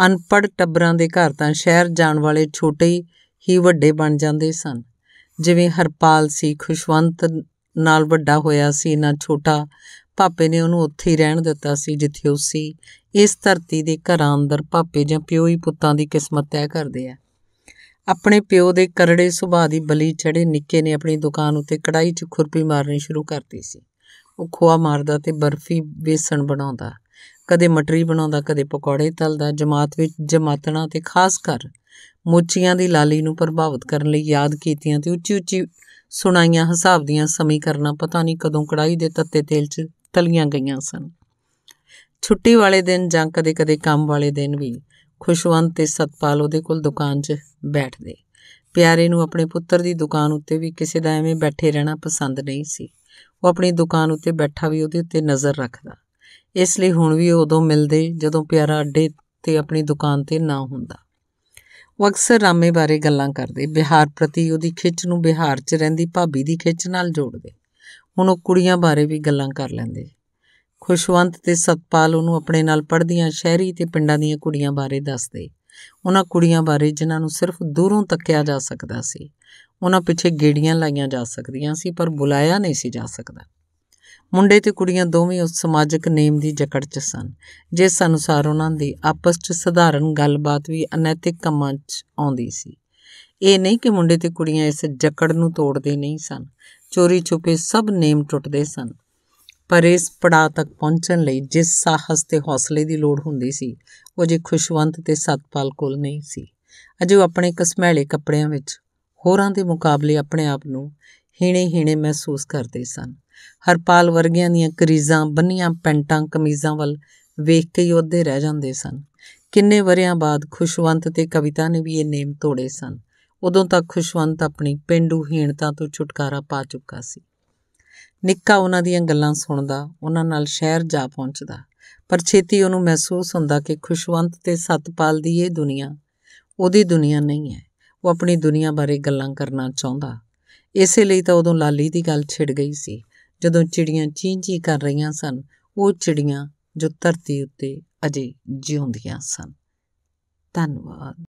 ਅਨਪੜ ਟੱਬਰਾਂ ਦੇ ਘਰ ਤਾਂ ਸ਼ਹਿਰ ਜਾਣ ਵਾਲੇ ਛੋਟੇ ਹੀ ਵੱਡੇ ਬਣ ਜਾਂਦੇ ਸਨ ਜਿਵੇਂ ਹਰਪਾਲ ਸੀ ਖੁਸ਼ਵੰਤ ਨਾਲ ਵੱਡਾ ਹੋਇਆ ਸੀ ਨਾ ਛੋਟਾ ਪਾਪੇ ਨੇ ਉਹਨੂੰ ਉੱਥੇ ਹੀ ਰਹਿਣ ਦਿੱਤਾ ਸੀ ਜਿੱਥੇ ਉਹ ਸੀ ਇਸ ਧਰਤੀ ਦੇ ਘਰਾਂ ਅੰਦਰ ਪਾਪੇ ਜਾਂ ਪਿਓ ਹੀ ਪੁੱਤਾਂ ਦੀ ਕਿਸਮਤ ਤੈਅ ਕਰਦੇ ਆ ਆਪਣੇ ਪਿਓ ਦੇ ਕਰੜੇ ਸੁਭਾਅ ਦੀ ਬਲੀ ਚੜੇ ਨਿੱਕੇ ਨੇ ਆਪਣੀ ਦੁਕਾਨ ਉੱਤੇ ਕੜਾਈ 'ਚ ਖੁਰਪੀ ਮਾਰਨੀ ਸ਼ੁਰੂ ਕਰਤੀ ਸੀ ਉਹ ਖੋਆ ਮਾਰਦਾ ਤੇ ਬਰਫੀ ਵੇਸਣ ਬਣਾਉਂਦਾ ਕਦੇ ਮਟਰੀ ਬਣਾਉਂਦਾ ਕਦੇ ਪਕੌੜੇ ਤਲਦਾ ਜਮਾਤ ਵਿੱਚ ਜਮਾਤਣਾ ਤੇ ਖਾਸ ਕਰ ਮੋਚੀਆਂ ਦੀ ਲਾਲੀ ਨੂੰ ਪ੍ਰਭਾਵਿਤ ਕਰਨ ਲਈ ਯਾਦ ਕੀਤੀਆਂ ਤੇ ਉੱਚੀ-ਉੱਚੀ ਸੁਣਾਈਆਂ ਹਿਸਾਬ ਦੀਆਂ ਸਮੀਕਰਨਾਂ ਪਤਾ ਨਹੀਂ ਕਦੋਂ ਕੜਾਈ ਦੇ ਤੱਤੇ ਤੇਲ 'ਚ ਤਲੀਆਂ ਗਈਆਂ ਸਨ ਛੁੱਟੀ ਵਾਲੇ ਦਿਨ ਜਾਂ ਕਦੇ-ਕਦੇ ਕੰਮ ਵਾਲੇ ਦਿਨ ਵੀ ਖੁਸ਼ਵੰਤ ਤੇ ਸਤਪਾਲ ਉਹਦੇ ਕੋਲ ਦੁਕਾਨ 'ਚ ਬੈਠਦੇ ਪਿਆਰੇ ਨੂੰ ਆਪਣੇ ਪੁੱਤਰ ਦੀ ਦੁਕਾਨ ਉੱਤੇ ਵੀ ਕਿਸੇ ਦਾ ਐਵੇਂ ਬੈਠੇ ਰਹਿਣਾ ਪਸੰਦ ਨਹੀਂ ਸੀ ਉਹ ਆਪਣੀ ਦੁਕਾਨ ਉੱਤੇ ਬੈਠਾ ਵੀ ਉਹਦੇ ਉੱਤੇ ਨਜ਼ਰ ਰੱਖਦਾ ਇਸ ਲਈ ਹੁਣ ਵੀ ਉਦੋਂ ਮਿਲਦੇ ਜਦੋਂ ਪਿਆਰਾ ਅੱਡੇ ਤੇ ਆਪਣੀ ਦੁਕਾਨ ਤੇ ਨਾ ਹੁੰਦਾ ਉਹ ਅਕਸਰ ਰਾਮੇ ਬਾਰੇ ਗੱਲਾਂ ਕਰਦੇ ਬਿਹਾਰ ਪ੍ਰਤੀ ਉਹਦੀ ਖਿੱਚ ਨੂੰ ਬਿਹਾਰ 'ਚ ਰਹਿੰਦੀ ਭਾਬੀ ਦੀ ਖਿੱਚ ਨਾਲ ਜੋੜਦੇ ਹੁਣ ਉਹ ਕੁੜੀਆਂ ਬਾਰੇ ਵੀ ਗੱਲਾਂ ਕਰ ਲੈਂਦੇ ਖੁਸ਼ਵੰਤ ਤੇ ਸਤਪਾਲ ਉਹਨੂੰ ਆਪਣੇ ਨਾਲ ਪੜ੍ਹਦੀਆਂ ਸ਼ਹਿਰੀ ਤੇ ਪਿੰਡਾਂ ਦੀਆਂ ਕੁੜੀਆਂ ਬਾਰੇ ਦੱਸਦੇ ਉਹਨਾਂ ਕੁੜੀਆਂ ਬਾਰੇ ਜਿਨ੍ਹਾਂ ਨੂੰ ਸਿਰਫ ਦੂਰੋਂ ਤੱਕਿਆ ਜਾ ਸਕਦਾ ਸੀ ਉਹਨਾਂ ਪਿੱਛੇ ਗੇੜੀਆਂ ਲਾਈਆਂ ਜਾ ਸਕਦੀਆਂ ਸੀ ਪਰ ਬੁਲਾਇਆ ਨਹੀਂ ਸੀ ਜਾ ਸਕਦਾ ਮੁੰਡੇ ਤੇ ਕੁੜੀਆਂ ਦੋਵੇਂ ਉਸ ਸਮਾਜਿਕ ਨੇਮ ਦੀ ਜਕੜ 'ਚ ਸਨ ਜਿਸ ਅਨੁਸਾਰ ਉਹਨਾਂ ਦੀ ਆਪਸ 'ਚ ਸਧਾਰਨ ਗੱਲਬਾਤ ਵੀ ਅਨੈਤਿਕ ਕੰਮਾਂ 'ਚ ਆਉਂਦੀ ਸੀ ਇਹ ਨਹੀਂ ਕਿ ਮੁੰਡੇ ਤੇ ਕੁੜੀਆਂ ਇਸ ਜਕੜ ਨੂੰ ਤੋੜਦੇ ਨਹੀਂ ਸਨ ਚੋਰੀ ਛੁਪੇ ਸਭ ਨੇਮ ਟੁੱਟਦੇ ਸਨ ਪਰ ਇਸ ਪੜਾਅ ਤੱਕ ਪਹੁੰਚਣ ਲਈ ਜਿਸ ਸਾਹਸ ਤੇ ਹੌਸਲੇ ਦੀ ਲੋੜ ਹੁੰਦੀ ਸੀ ਉਹ ਜੇ ਖੁਸ਼ਵੰਤ ਤੇ ਸਤਪਾਲ ਕੋਲ ਨਹੀਂ ਸੀ ਅਜੇ ਉਹ ਆਪਣੇ ਕਸਮੈਲੇ ਕੱਪੜਿਆਂ ਵਿੱਚ ਹੋਰਾਂ ਦੇ ਮੁਕਾਬਲੇ ਆਪਣੇ ਆਪ ਨੂੰ ਹੀਣੇ ਹੀਣੇ ਮਹਿਸੂਸ ਕਰਦੇ ਸਨ ਹਰਪਾਲ ਵਰਗਿਆਂ ਦੀਆਂ ਕਰੀਜ਼ਾਂ ਬੰਨੀਆਂ ਪੈਂਟਾਂ ਕਮੀਜ਼ਾਂ ਵੱਲ ਵੇਖ ਕੇ ਹੀ ਉਹਦੇ ਰਹਿ ਜਾਂਦੇ ਸਨ ਕਿੰਨੇ ਵਰਿਆਂ ਬਾਅਦ ਖੁਸ਼ਵੰਤ ਤੇ ਕਵਿਤਾ ਨੇ ਵੀ ਇਹ ਨੇਮ ਤੋੜੇ ਸਨ ਉਦੋਂ ਤੱਕ ਖੁਸ਼ਵੰਤ ਆਪਣੀ ਪਿੰਡੂ ਹੀਣਤਾ ਤੋਂ ਛੁਟਕਾਰਾ ਪਾ ਚੁੱਕਾ ਸੀ ਨਿੱਕਾ ਉਹਨਾਂ ਦੀਆਂ ਗੱਲਾਂ ਸੁਣਦਾ ਉਹਨਾਂ ਨਾਲ ਸ਼ਹਿਰ ਜਾ ਪਹੁੰਚਦਾ ਪਰ ਛੇਤੀ ਉਹਨੂੰ ਮਹਿਸੂਸ ਹੁੰਦਾ ਕਿ ਖੁਸ਼ਵੰਤ ਤੇ ਸਤਪਾਲ ਦੀ ਇਹ ਦੁਨੀਆ ਉਹਦੀ ਦੁਨੀਆ ਨਹੀਂ ਹੈ ਉਹ ਆਪਣੀ ਦੁਨੀਆ ਬਾਰੇ ਗੱਲਾਂ ਕਰਨਾ ਚਾਹੁੰਦਾ ਇਸੇ ਲਈ ਤਾਂ ਉਦੋਂ ਲਾਲੀ ਦੀ ਗੱਲ ਛਿੜ ਗਈ ਸੀ ਜਦੋਂ ਚਿੜੀਆਂ ਚੀਂ ਚੀ ਕਰ ਰਹੀਆਂ ਸਨ ਉਹ ਚਿੜੀਆਂ ਜੋ ਧਰਤੀ ਉੱਤੇ ਅਜੇ ਜਿਉਂਦੀਆਂ ਸਨ ਧੰਨਵਾਦ